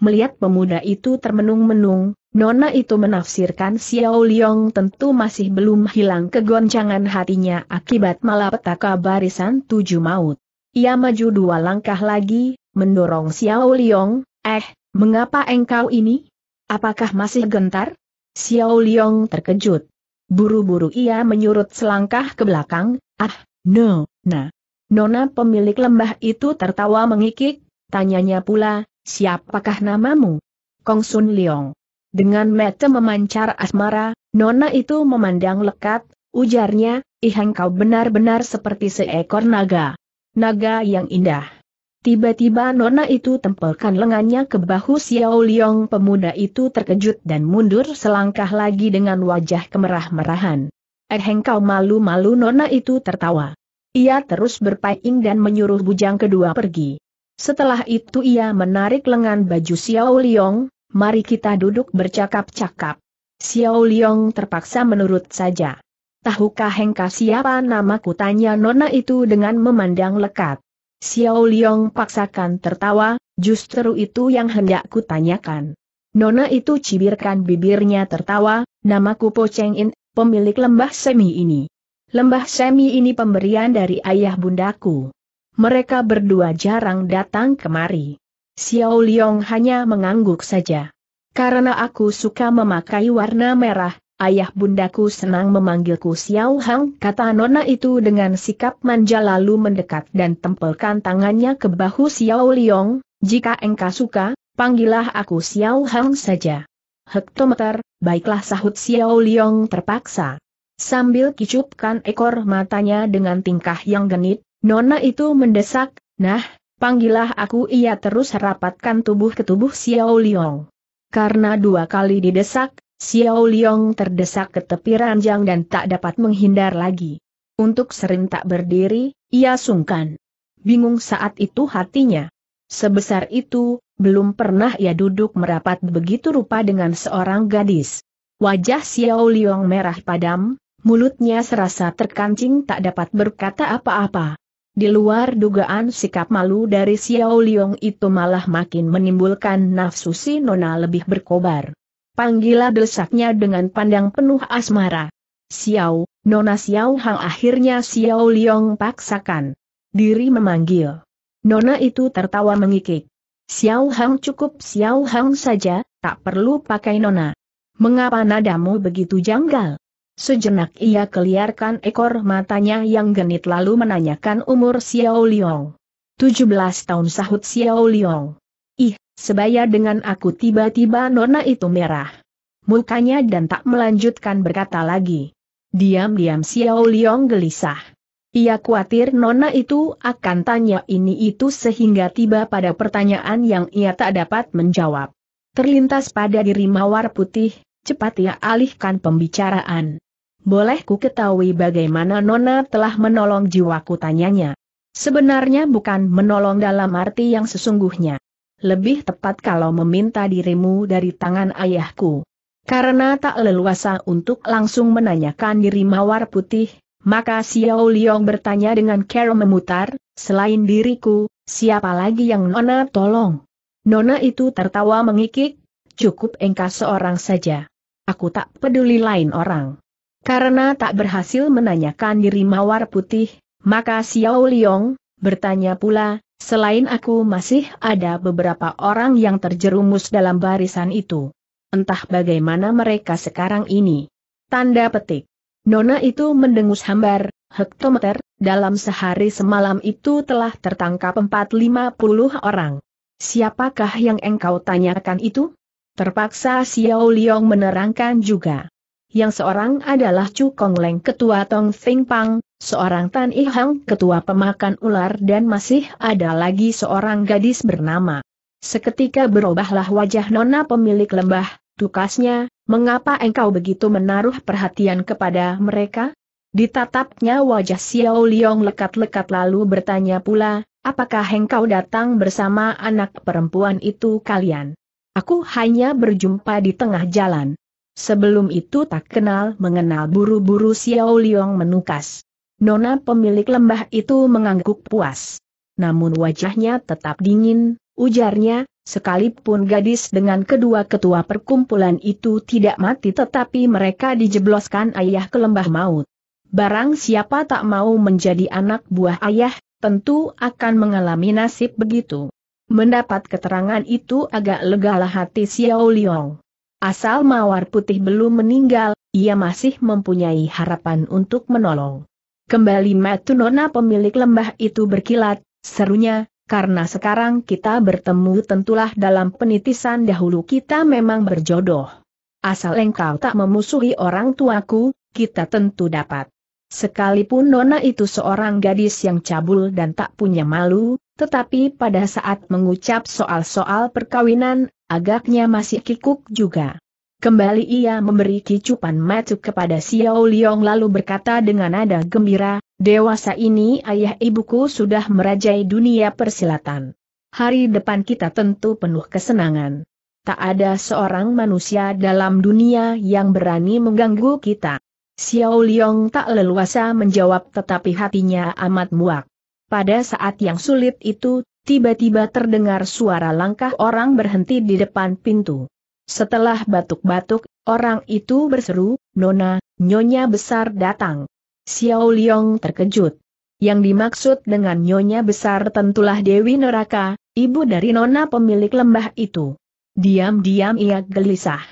Melihat pemuda itu termenung-menung, Nona itu menafsirkan Xiao Liang tentu masih belum hilang kegoncangan hatinya akibat malapetaka barisan tujuh maut. Ia maju dua langkah lagi, mendorong Xiao Liang, eh, mengapa engkau ini? Apakah masih gentar? Xiao Liang terkejut. Buru-buru ia menyurut selangkah ke belakang, ah, no, nah. Nona pemilik lembah itu tertawa mengikik, tanyanya pula, Siapakah namamu? Kong Sun Leong. Dengan mata memancar asmara, nona itu memandang lekat, ujarnya, ih engkau benar-benar seperti seekor naga. Naga yang indah. Tiba-tiba nona itu tempelkan lengannya ke bahu Xiao Liong pemuda itu terkejut dan mundur selangkah lagi dengan wajah kemerah-merahan. Eheng kau malu-malu nona itu tertawa. Ia terus berpaing dan menyuruh bujang kedua pergi. Setelah itu ia menarik lengan baju Xiao Liong, mari kita duduk bercakap-cakap. Xiao Liong terpaksa menurut saja. Tahukah Hengka siapa namaku tanya nona itu dengan memandang lekat. Xiao Liong paksakan tertawa, justru itu yang hendak kutanyakan. Nona itu cibirkan bibirnya tertawa, namaku Po Cheng In, pemilik lembah semi ini. Lembah semi ini pemberian dari ayah bundaku mereka berdua jarang datang kemari. Xiao Liong hanya mengangguk saja. Karena aku suka memakai warna merah, ayah bundaku senang memanggilku Xiao Hang, kata nona itu dengan sikap manja lalu mendekat dan tempelkan tangannya ke bahu Xiao Liong, jika engkau suka, panggillah aku Xiao Hang saja. Hektometer, baiklah sahut Xiao Liong terpaksa. Sambil kicupkan ekor matanya dengan tingkah yang genit, Nona itu mendesak, nah, panggillah aku ia terus rapatkan tubuh ke tubuh Xiao Liong. Karena dua kali didesak, Xiao Liong terdesak ke tepi ranjang dan tak dapat menghindar lagi. Untuk serentak berdiri, ia sungkan. Bingung saat itu hatinya. Sebesar itu, belum pernah ia duduk merapat begitu rupa dengan seorang gadis. Wajah Xiao Liong merah padam, mulutnya serasa terkancing tak dapat berkata apa-apa. Di luar dugaan sikap malu dari Xiao Liong itu malah makin menimbulkan nafsu si Nona lebih berkobar. Panggilah desaknya dengan pandang penuh asmara. Xiao, Nona Xiao Hang akhirnya Xiao Liong paksakan. Diri memanggil. Nona itu tertawa mengikik. Xiao Hang cukup Xiao Hang saja, tak perlu pakai Nona. Mengapa nadamu begitu janggal? Sejenak ia keliarkan ekor matanya yang genit lalu menanyakan umur Xiao Liong. 17 tahun sahut Xiao Liong. Ih, sebaya dengan aku tiba-tiba nona itu merah. Mukanya dan tak melanjutkan berkata lagi. Diam-diam Xiao Liong gelisah. Ia khawatir nona itu akan tanya ini itu sehingga tiba pada pertanyaan yang ia tak dapat menjawab. Terlintas pada diri mawar putih, cepat ia alihkan pembicaraan boleh ku ketahui bagaimana Nona telah menolong jiwaku tanyanya. Sebenarnya bukan menolong dalam arti yang sesungguhnya. Lebih tepat kalau meminta dirimu dari tangan ayahku. Karena tak leluasa untuk langsung menanyakan diri Mawar Putih, maka Xiao Liong bertanya dengan cara memutar, selain diriku, siapa lagi yang Nona tolong? Nona itu tertawa mengikik, cukup engkau seorang saja. Aku tak peduli lain orang. Karena tak berhasil menanyakan diri Mawar Putih, maka Xiao Liong bertanya pula, selain aku masih ada beberapa orang yang terjerumus dalam barisan itu. Entah bagaimana mereka sekarang ini. Tanda petik. Nona itu mendengus hambar, hektometer, dalam sehari semalam itu telah tertangkap 450 orang. Siapakah yang engkau tanyakan itu? Terpaksa Xiao Liong menerangkan juga yang seorang adalah Chu Kong Leng ketua Tong Feng Pang, seorang Tan I Hang ketua pemakan ular dan masih ada lagi seorang gadis bernama. Seketika berubahlah wajah Nona pemilik lembah, tukasnya, mengapa engkau begitu menaruh perhatian kepada mereka? Ditatapnya wajah Xiao Liong lekat-lekat lalu bertanya pula, apakah engkau datang bersama anak perempuan itu kalian? Aku hanya berjumpa di tengah jalan. Sebelum itu tak kenal mengenal buru-buru Xiao Liong menukas. Nona pemilik lembah itu mengangguk puas. Namun wajahnya tetap dingin, ujarnya, sekalipun gadis dengan kedua ketua perkumpulan itu tidak mati tetapi mereka dijebloskan ayah ke lembah maut. Barang siapa tak mau menjadi anak buah ayah, tentu akan mengalami nasib begitu. Mendapat keterangan itu agak legalah hati Xiao Liong. Asal Mawar Putih belum meninggal, ia masih mempunyai harapan untuk menolong. Kembali Matunona pemilik lembah itu berkilat, serunya, karena sekarang kita bertemu tentulah dalam penitisan dahulu kita memang berjodoh. Asal engkau tak memusuhi orang tuaku, kita tentu dapat. Sekalipun Nona itu seorang gadis yang cabul dan tak punya malu, tetapi pada saat mengucap soal-soal perkawinan, agaknya masih kikuk juga. Kembali ia memberi kicupan matuk kepada Xiao Liong lalu berkata dengan nada gembira, dewasa ini ayah ibuku sudah merajai dunia persilatan. Hari depan kita tentu penuh kesenangan. Tak ada seorang manusia dalam dunia yang berani mengganggu kita. Xiao Liong tak leluasa menjawab tetapi hatinya amat muak. Pada saat yang sulit itu, tiba-tiba terdengar suara langkah orang berhenti di depan pintu. Setelah batuk-batuk, orang itu berseru, Nona, Nyonya besar datang. Xiao Liong terkejut. Yang dimaksud dengan Nyonya besar tentulah Dewi Neraka, ibu dari Nona pemilik lembah itu. Diam-diam ia gelisah.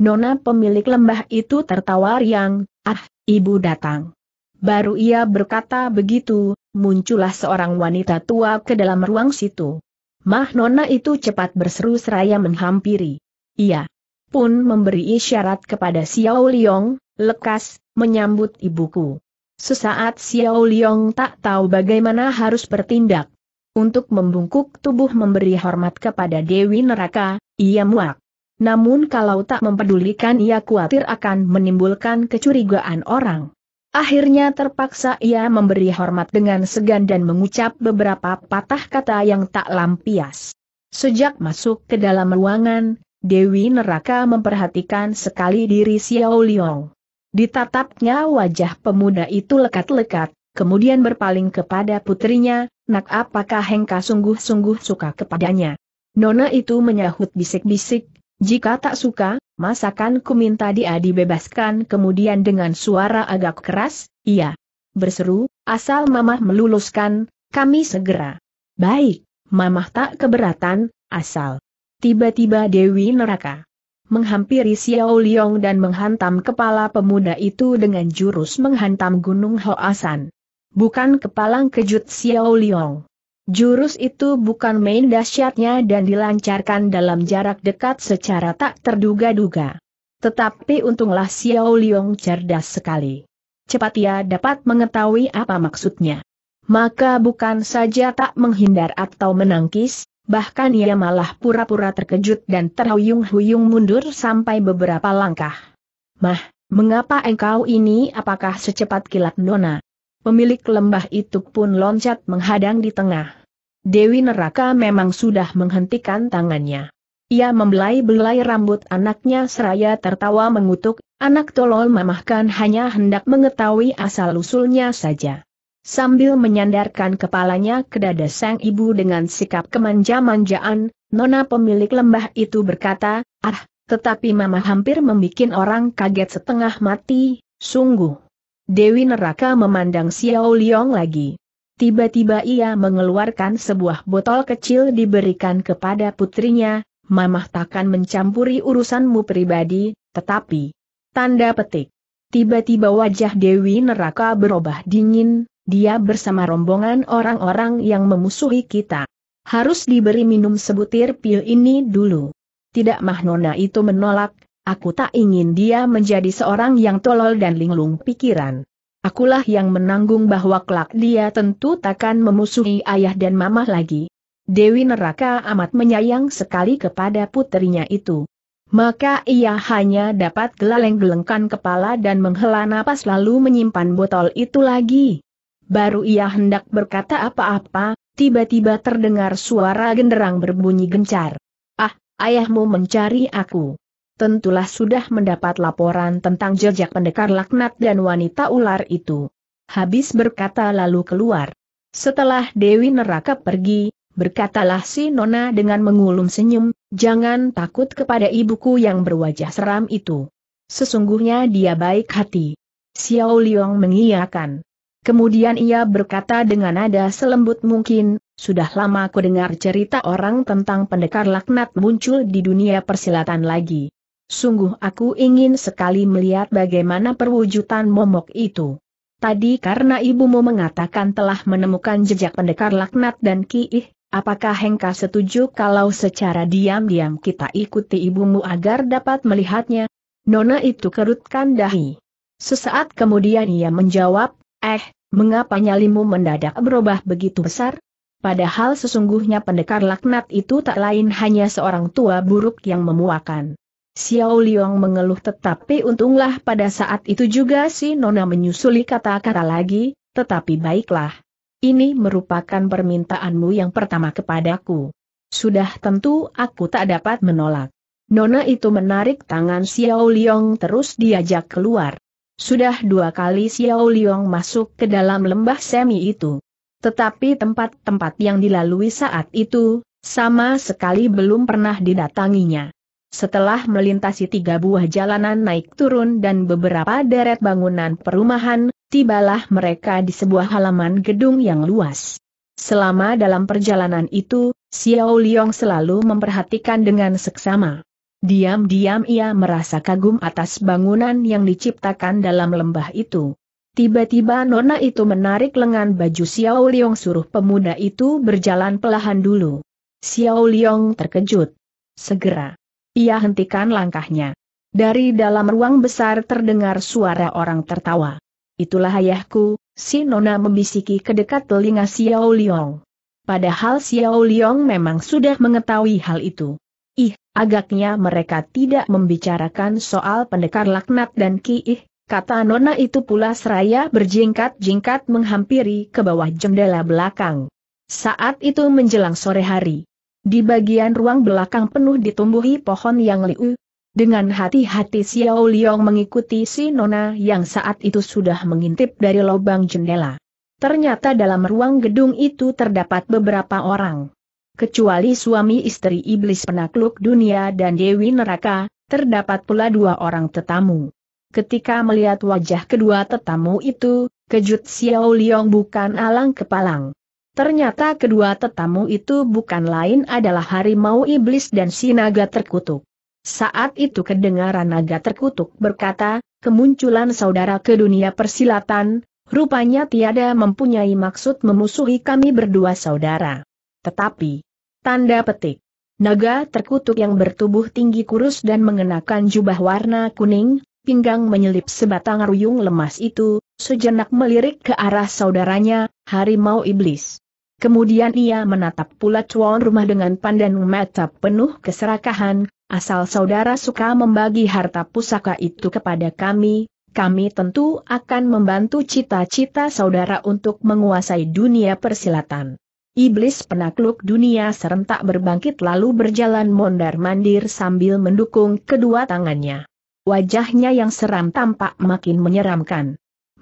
Nona pemilik lembah itu tertawa riang, ah, ibu datang. Baru ia berkata begitu, muncullah seorang wanita tua ke dalam ruang situ. Mahnona itu cepat berseru seraya menghampiri. Ia pun memberi isyarat kepada Xiao Liong, lekas, menyambut ibuku. Sesaat Xiao Liong tak tahu bagaimana harus bertindak. Untuk membungkuk tubuh memberi hormat kepada Dewi Neraka, ia muak. Namun kalau tak mempedulikan ia khawatir akan menimbulkan kecurigaan orang. Akhirnya terpaksa ia memberi hormat dengan segan dan mengucap beberapa patah kata yang tak lampias. Sejak masuk ke dalam ruangan, Dewi Neraka memperhatikan sekali diri Xiao Liang. Ditatapnya wajah pemuda itu lekat-lekat, kemudian berpaling kepada putrinya, nak apakah Hengka sungguh-sungguh suka kepadanya. Nona itu menyahut bisik-bisik, jika tak suka, masakan ku minta dia dibebaskan kemudian dengan suara agak keras, iya. Berseru, asal mamah meluluskan, kami segera. Baik, mamah tak keberatan, asal. Tiba-tiba Dewi Neraka menghampiri Xiao Liong dan menghantam kepala pemuda itu dengan jurus menghantam Gunung Hoasan. Bukan kepalang kejut Xiao Liong. Jurus itu bukan main dahsyatnya dan dilancarkan dalam jarak dekat secara tak terduga-duga. Tetapi untunglah Xiao Liong cerdas sekali. Cepat ia dapat mengetahui apa maksudnya. Maka bukan saja tak menghindar atau menangkis, bahkan ia malah pura-pura terkejut dan terhuyung-huyung mundur sampai beberapa langkah. Mah, mengapa engkau ini apakah secepat kilat nona? pemilik lembah itu pun loncat menghadang di tengah. Dewi Neraka memang sudah menghentikan tangannya. Ia membelai-belai rambut anaknya seraya tertawa mengutuk, anak tolol mamahkan hanya hendak mengetahui asal-usulnya saja. Sambil menyandarkan kepalanya ke dada sang ibu dengan sikap kemanja-manjaan, nona pemilik lembah itu berkata, ah, tetapi mama hampir membuat orang kaget setengah mati, sungguh. Dewi Neraka memandang Xiao Liong lagi. Tiba-tiba ia mengeluarkan sebuah botol kecil diberikan kepada putrinya, Mamah takkan mencampuri urusanmu pribadi, tetapi... Tanda petik. Tiba-tiba wajah Dewi Neraka berubah dingin, dia bersama rombongan orang-orang yang memusuhi kita. Harus diberi minum sebutir pil ini dulu. Tidak Mahnona itu menolak, Aku tak ingin dia menjadi seorang yang tolol dan linglung pikiran. Akulah yang menanggung bahwa kelak dia tentu takkan memusuhi ayah dan mamah lagi. Dewi Neraka amat menyayang sekali kepada putrinya itu. Maka ia hanya dapat geleng gelengkan kepala dan menghela napas lalu menyimpan botol itu lagi. Baru ia hendak berkata apa-apa, tiba-tiba terdengar suara genderang berbunyi gencar. Ah, ayahmu mencari aku tentulah sudah mendapat laporan tentang jejak pendekar laknat dan wanita ular itu. Habis berkata lalu keluar. Setelah Dewi Neraka pergi, berkatalah si Nona dengan mengulum senyum, jangan takut kepada ibuku yang berwajah seram itu. Sesungguhnya dia baik hati. Xiao Liang mengiyakan. Kemudian ia berkata dengan nada selembut mungkin, sudah lama ku dengar cerita orang tentang pendekar laknat muncul di dunia persilatan lagi. Sungguh aku ingin sekali melihat bagaimana perwujudan momok itu. Tadi karena ibumu mengatakan telah menemukan jejak pendekar laknat dan kiih, apakah Hengka setuju kalau secara diam-diam kita ikuti ibumu agar dapat melihatnya? Nona itu kerutkan dahi. Sesaat kemudian ia menjawab, eh, mengapa nyalimu mendadak berubah begitu besar? Padahal sesungguhnya pendekar laknat itu tak lain hanya seorang tua buruk yang memuakan. Xiao Liang mengeluh tetapi untunglah pada saat itu juga si Nona menyusuli kata-kata lagi, tetapi baiklah. Ini merupakan permintaanmu yang pertama kepadaku. Sudah tentu aku tak dapat menolak. Nona itu menarik tangan Xiao Liang terus diajak keluar. Sudah dua kali Xiao Liang masuk ke dalam lembah semi itu. Tetapi tempat-tempat yang dilalui saat itu, sama sekali belum pernah didatanginya. Setelah melintasi tiga buah jalanan naik turun dan beberapa deret bangunan perumahan, tibalah mereka di sebuah halaman gedung yang luas. Selama dalam perjalanan itu, Xiao Liang selalu memperhatikan dengan seksama. Diam-diam ia merasa kagum atas bangunan yang diciptakan dalam lembah itu. Tiba-tiba nona itu menarik lengan baju Xiao Liang suruh pemuda itu berjalan pelahan dulu. Xiao Liang terkejut. Segera, ia hentikan langkahnya. Dari dalam ruang besar terdengar suara orang tertawa. Itulah ayahku, si Nona membisiki ke dekat telinga Xiao Liong. Padahal Xiao Liong memang sudah mengetahui hal itu. Ih, agaknya mereka tidak membicarakan soal pendekar laknat dan kiih, kata Nona itu pula seraya berjingkat-jingkat menghampiri ke bawah jendela belakang. Saat itu menjelang sore hari. Di bagian ruang belakang penuh ditumbuhi pohon yang liu. Dengan hati-hati Xiao Liang mengikuti si Nona yang saat itu sudah mengintip dari lubang jendela. Ternyata dalam ruang gedung itu terdapat beberapa orang. Kecuali suami istri iblis penakluk dunia dan Dewi Neraka, terdapat pula dua orang tetamu. Ketika melihat wajah kedua tetamu itu, kejut Xiao Liang bukan alang kepalang. Ternyata kedua tetamu itu bukan lain adalah harimau iblis dan si naga terkutuk. Saat itu kedengaran naga terkutuk berkata, kemunculan saudara ke dunia persilatan, rupanya tiada mempunyai maksud memusuhi kami berdua saudara. Tetapi, tanda petik, naga terkutuk yang bertubuh tinggi kurus dan mengenakan jubah warna kuning, pinggang menyelip sebatang ruyung lemas itu, sejenak melirik ke arah saudaranya, harimau iblis. Kemudian ia menatap pula cuan rumah dengan pandan mata penuh keserakahan, asal saudara suka membagi harta pusaka itu kepada kami, kami tentu akan membantu cita-cita saudara untuk menguasai dunia persilatan. Iblis penakluk dunia serentak berbangkit lalu berjalan mondar-mandir sambil mendukung kedua tangannya. Wajahnya yang seram tampak makin menyeramkan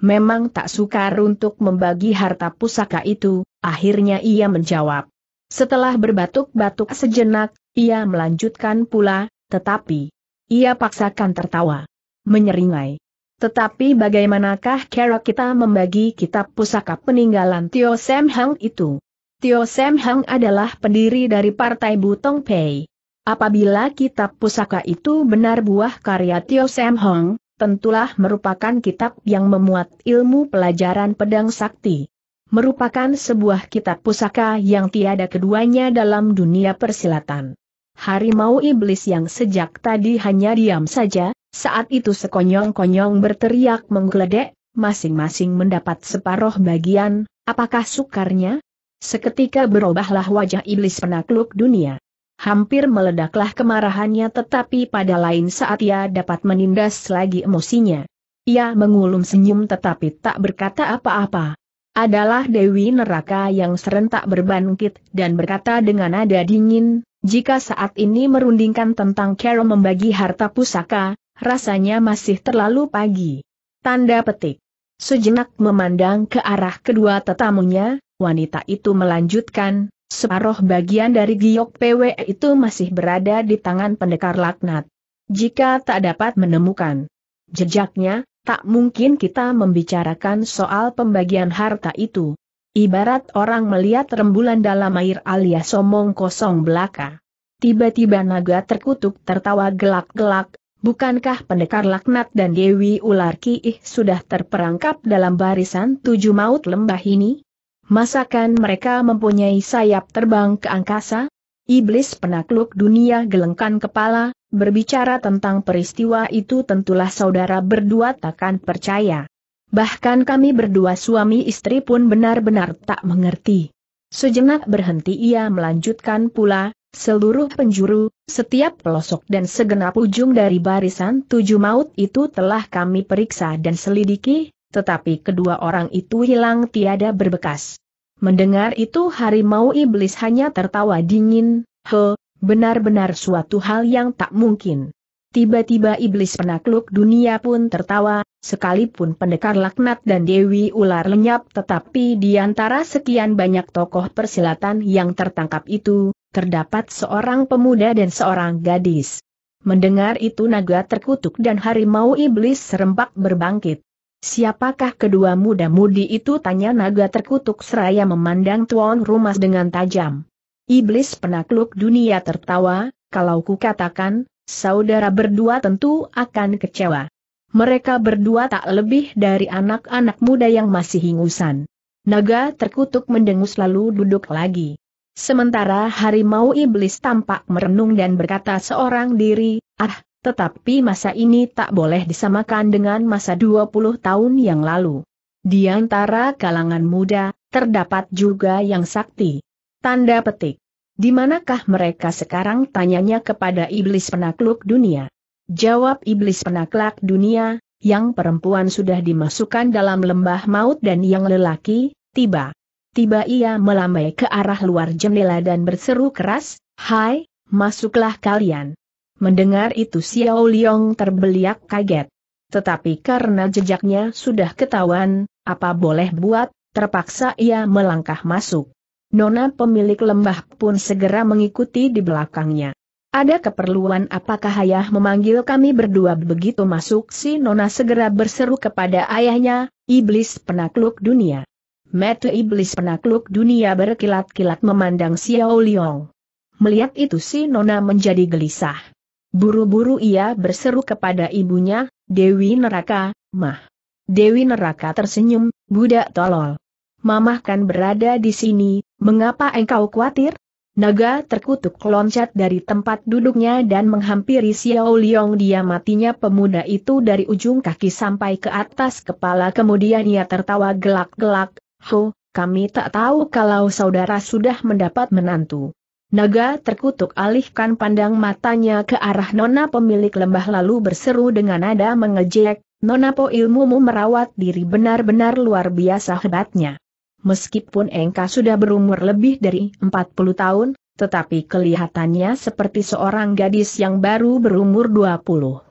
memang tak sukar untuk membagi harta pusaka itu, akhirnya ia menjawab. Setelah berbatuk-batuk sejenak, ia melanjutkan pula, tetapi ia paksakan tertawa. Menyeringai. Tetapi bagaimanakah cara kita membagi kitab pusaka peninggalan Tio Sam Hang itu? Tio Sam Hang adalah pendiri dari Partai Butong Pei. Apabila kitab pusaka itu benar buah karya Tio Sam Hang, tentulah merupakan kitab yang memuat ilmu pelajaran pedang sakti. Merupakan sebuah kitab pusaka yang tiada keduanya dalam dunia persilatan. Harimau iblis yang sejak tadi hanya diam saja, saat itu sekonyong-konyong berteriak menggeledek, masing-masing mendapat separoh bagian, apakah sukarnya? Seketika berubahlah wajah iblis penakluk dunia. Hampir meledaklah kemarahannya tetapi pada lain saat ia dapat menindas lagi emosinya. Ia mengulum senyum tetapi tak berkata apa-apa. Adalah Dewi Neraka yang serentak berbangkit dan berkata dengan nada dingin, jika saat ini merundingkan tentang Carol membagi harta pusaka, rasanya masih terlalu pagi. Tanda petik. Sejenak memandang ke arah kedua tetamunya, wanita itu melanjutkan, separuh bagian dari giok PW itu masih berada di tangan pendekar laknat. Jika tak dapat menemukan jejaknya, tak mungkin kita membicarakan soal pembagian harta itu. Ibarat orang melihat rembulan dalam air alias somong kosong belaka. Tiba-tiba naga terkutuk tertawa gelak-gelak, bukankah pendekar laknat dan Dewi Ular Kiih sudah terperangkap dalam barisan tujuh maut lembah ini? Masakan mereka mempunyai sayap terbang ke angkasa? Iblis penakluk dunia gelengkan kepala, berbicara tentang peristiwa itu tentulah saudara berdua takkan percaya. Bahkan kami berdua suami istri pun benar-benar tak mengerti. Sejenak berhenti ia melanjutkan pula, seluruh penjuru, setiap pelosok dan segenap ujung dari barisan tujuh maut itu telah kami periksa dan selidiki, tetapi kedua orang itu hilang tiada berbekas. Mendengar itu harimau iblis hanya tertawa dingin, he, benar-benar suatu hal yang tak mungkin. Tiba-tiba iblis penakluk dunia pun tertawa, sekalipun pendekar laknat dan Dewi Ular lenyap tetapi di antara sekian banyak tokoh persilatan yang tertangkap itu, terdapat seorang pemuda dan seorang gadis. Mendengar itu naga terkutuk dan harimau iblis serempak berbangkit. Siapakah kedua muda-mudi itu tanya naga terkutuk seraya memandang tuan rumah dengan tajam. Iblis penakluk dunia tertawa, kalau ku katakan, saudara berdua tentu akan kecewa. Mereka berdua tak lebih dari anak-anak muda yang masih ingusan. Naga terkutuk mendengus lalu duduk lagi. Sementara harimau iblis tampak merenung dan berkata seorang diri, ah, tetapi masa ini tak boleh disamakan dengan masa 20 tahun yang lalu. Di antara kalangan muda, terdapat juga yang sakti. Tanda petik. Di manakah mereka sekarang tanyanya kepada iblis penakluk dunia? Jawab iblis penakluk dunia, yang perempuan sudah dimasukkan dalam lembah maut dan yang lelaki, tiba. Tiba ia melambai ke arah luar jendela dan berseru keras, Hai, masuklah kalian. Mendengar itu Xiao Liong terbeliak kaget. Tetapi karena jejaknya sudah ketahuan, apa boleh buat, terpaksa ia melangkah masuk. Nona pemilik lembah pun segera mengikuti di belakangnya. Ada keperluan apakah ayah memanggil kami berdua begitu masuk si Nona segera berseru kepada ayahnya, iblis penakluk dunia. Mata iblis penakluk dunia berkilat-kilat memandang Xiao Liong. Melihat itu si Nona menjadi gelisah. Buru-buru ia berseru kepada ibunya, Dewi Neraka, Mah. Dewi Neraka tersenyum, budak tolol. Mamah kan berada di sini, mengapa engkau khawatir? Naga terkutuk loncat dari tempat duduknya dan menghampiri Xiao Liong dia matinya pemuda itu dari ujung kaki sampai ke atas kepala kemudian ia tertawa gelak-gelak, Ho, kami tak tahu kalau saudara sudah mendapat menantu. Naga terkutuk alihkan pandang matanya ke arah Nona pemilik lembah lalu berseru dengan nada mengejek, Nona po ilmumu merawat diri benar-benar luar biasa hebatnya. Meskipun Engka sudah berumur lebih dari 40 tahun, tetapi kelihatannya seperti seorang gadis yang baru berumur 20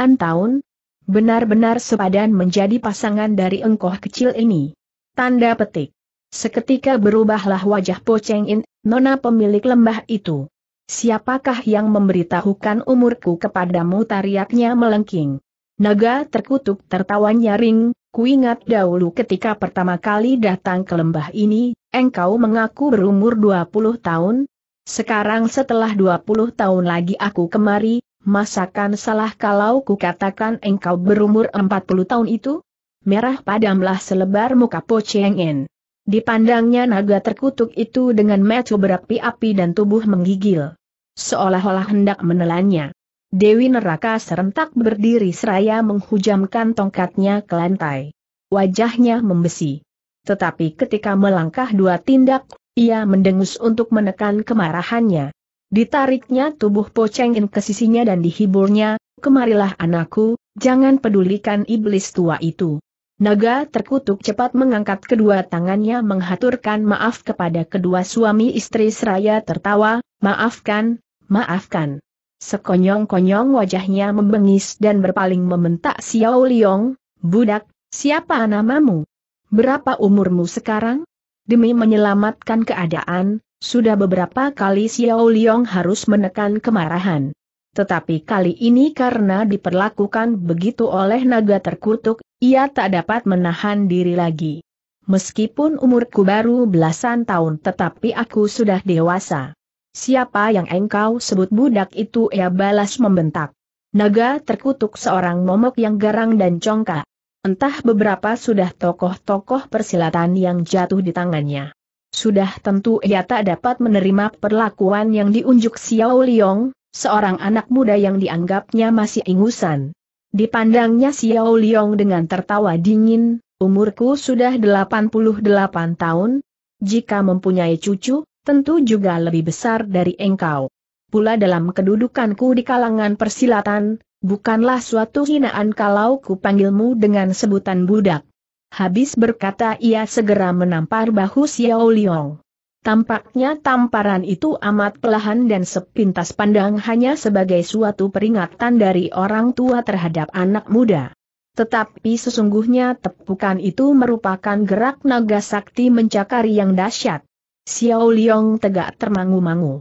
an tahun, benar-benar sepadan menjadi pasangan dari engkoh kecil ini. Tanda petik. Seketika berubahlah wajah Po Cheng In Nona pemilik lembah itu. Siapakah yang memberitahukan umurku kepadamu tariaknya melengking. Naga terkutuk tertawa nyaring, kuingat dahulu ketika pertama kali datang ke lembah ini, engkau mengaku berumur 20 tahun. Sekarang setelah 20 tahun lagi aku kemari, masakan salah kalau ku katakan engkau berumur 40 tahun itu? Merah padamlah selebar muka Po Cheng Dipandangnya naga terkutuk itu dengan mata berapi-api dan tubuh menggigil. Seolah-olah hendak menelannya. Dewi neraka serentak berdiri seraya menghujamkan tongkatnya ke lantai. Wajahnya membesi. Tetapi ketika melangkah dua tindak, ia mendengus untuk menekan kemarahannya. Ditariknya tubuh pocengin ke sisinya dan dihiburnya, kemarilah anakku, jangan pedulikan iblis tua itu. Naga terkutuk cepat mengangkat kedua tangannya menghaturkan maaf kepada kedua suami istri seraya tertawa, maafkan, maafkan. Sekonyong-konyong wajahnya membengis dan berpaling mementak Xiao Liong, budak, siapa namamu? Berapa umurmu sekarang? Demi menyelamatkan keadaan, sudah beberapa kali Xiao Liong harus menekan kemarahan. Tetapi kali ini karena diperlakukan begitu oleh naga terkutuk, ia tak dapat menahan diri lagi. Meskipun umurku baru belasan tahun tetapi aku sudah dewasa. Siapa yang engkau sebut budak itu ia balas membentak. Naga terkutuk seorang momok yang garang dan congkak. Entah beberapa sudah tokoh-tokoh persilatan yang jatuh di tangannya. Sudah tentu ia tak dapat menerima perlakuan yang diunjuk Xiao Liong, seorang anak muda yang dianggapnya masih ingusan. Dipandangnya Xiao Liong dengan tertawa dingin, umurku sudah 88 tahun, jika mempunyai cucu, tentu juga lebih besar dari engkau. Pula dalam kedudukanku di kalangan persilatan, bukanlah suatu hinaan kalau ku panggilmu dengan sebutan budak. Habis berkata ia segera menampar bahu Xiao Liong. Tampaknya tamparan itu amat pelahan dan sepintas pandang hanya sebagai suatu peringatan dari orang tua terhadap anak muda. Tetapi sesungguhnya tepukan itu merupakan gerak naga sakti mencakari yang dahsyat. Xiao Liong tegak termangu-mangu.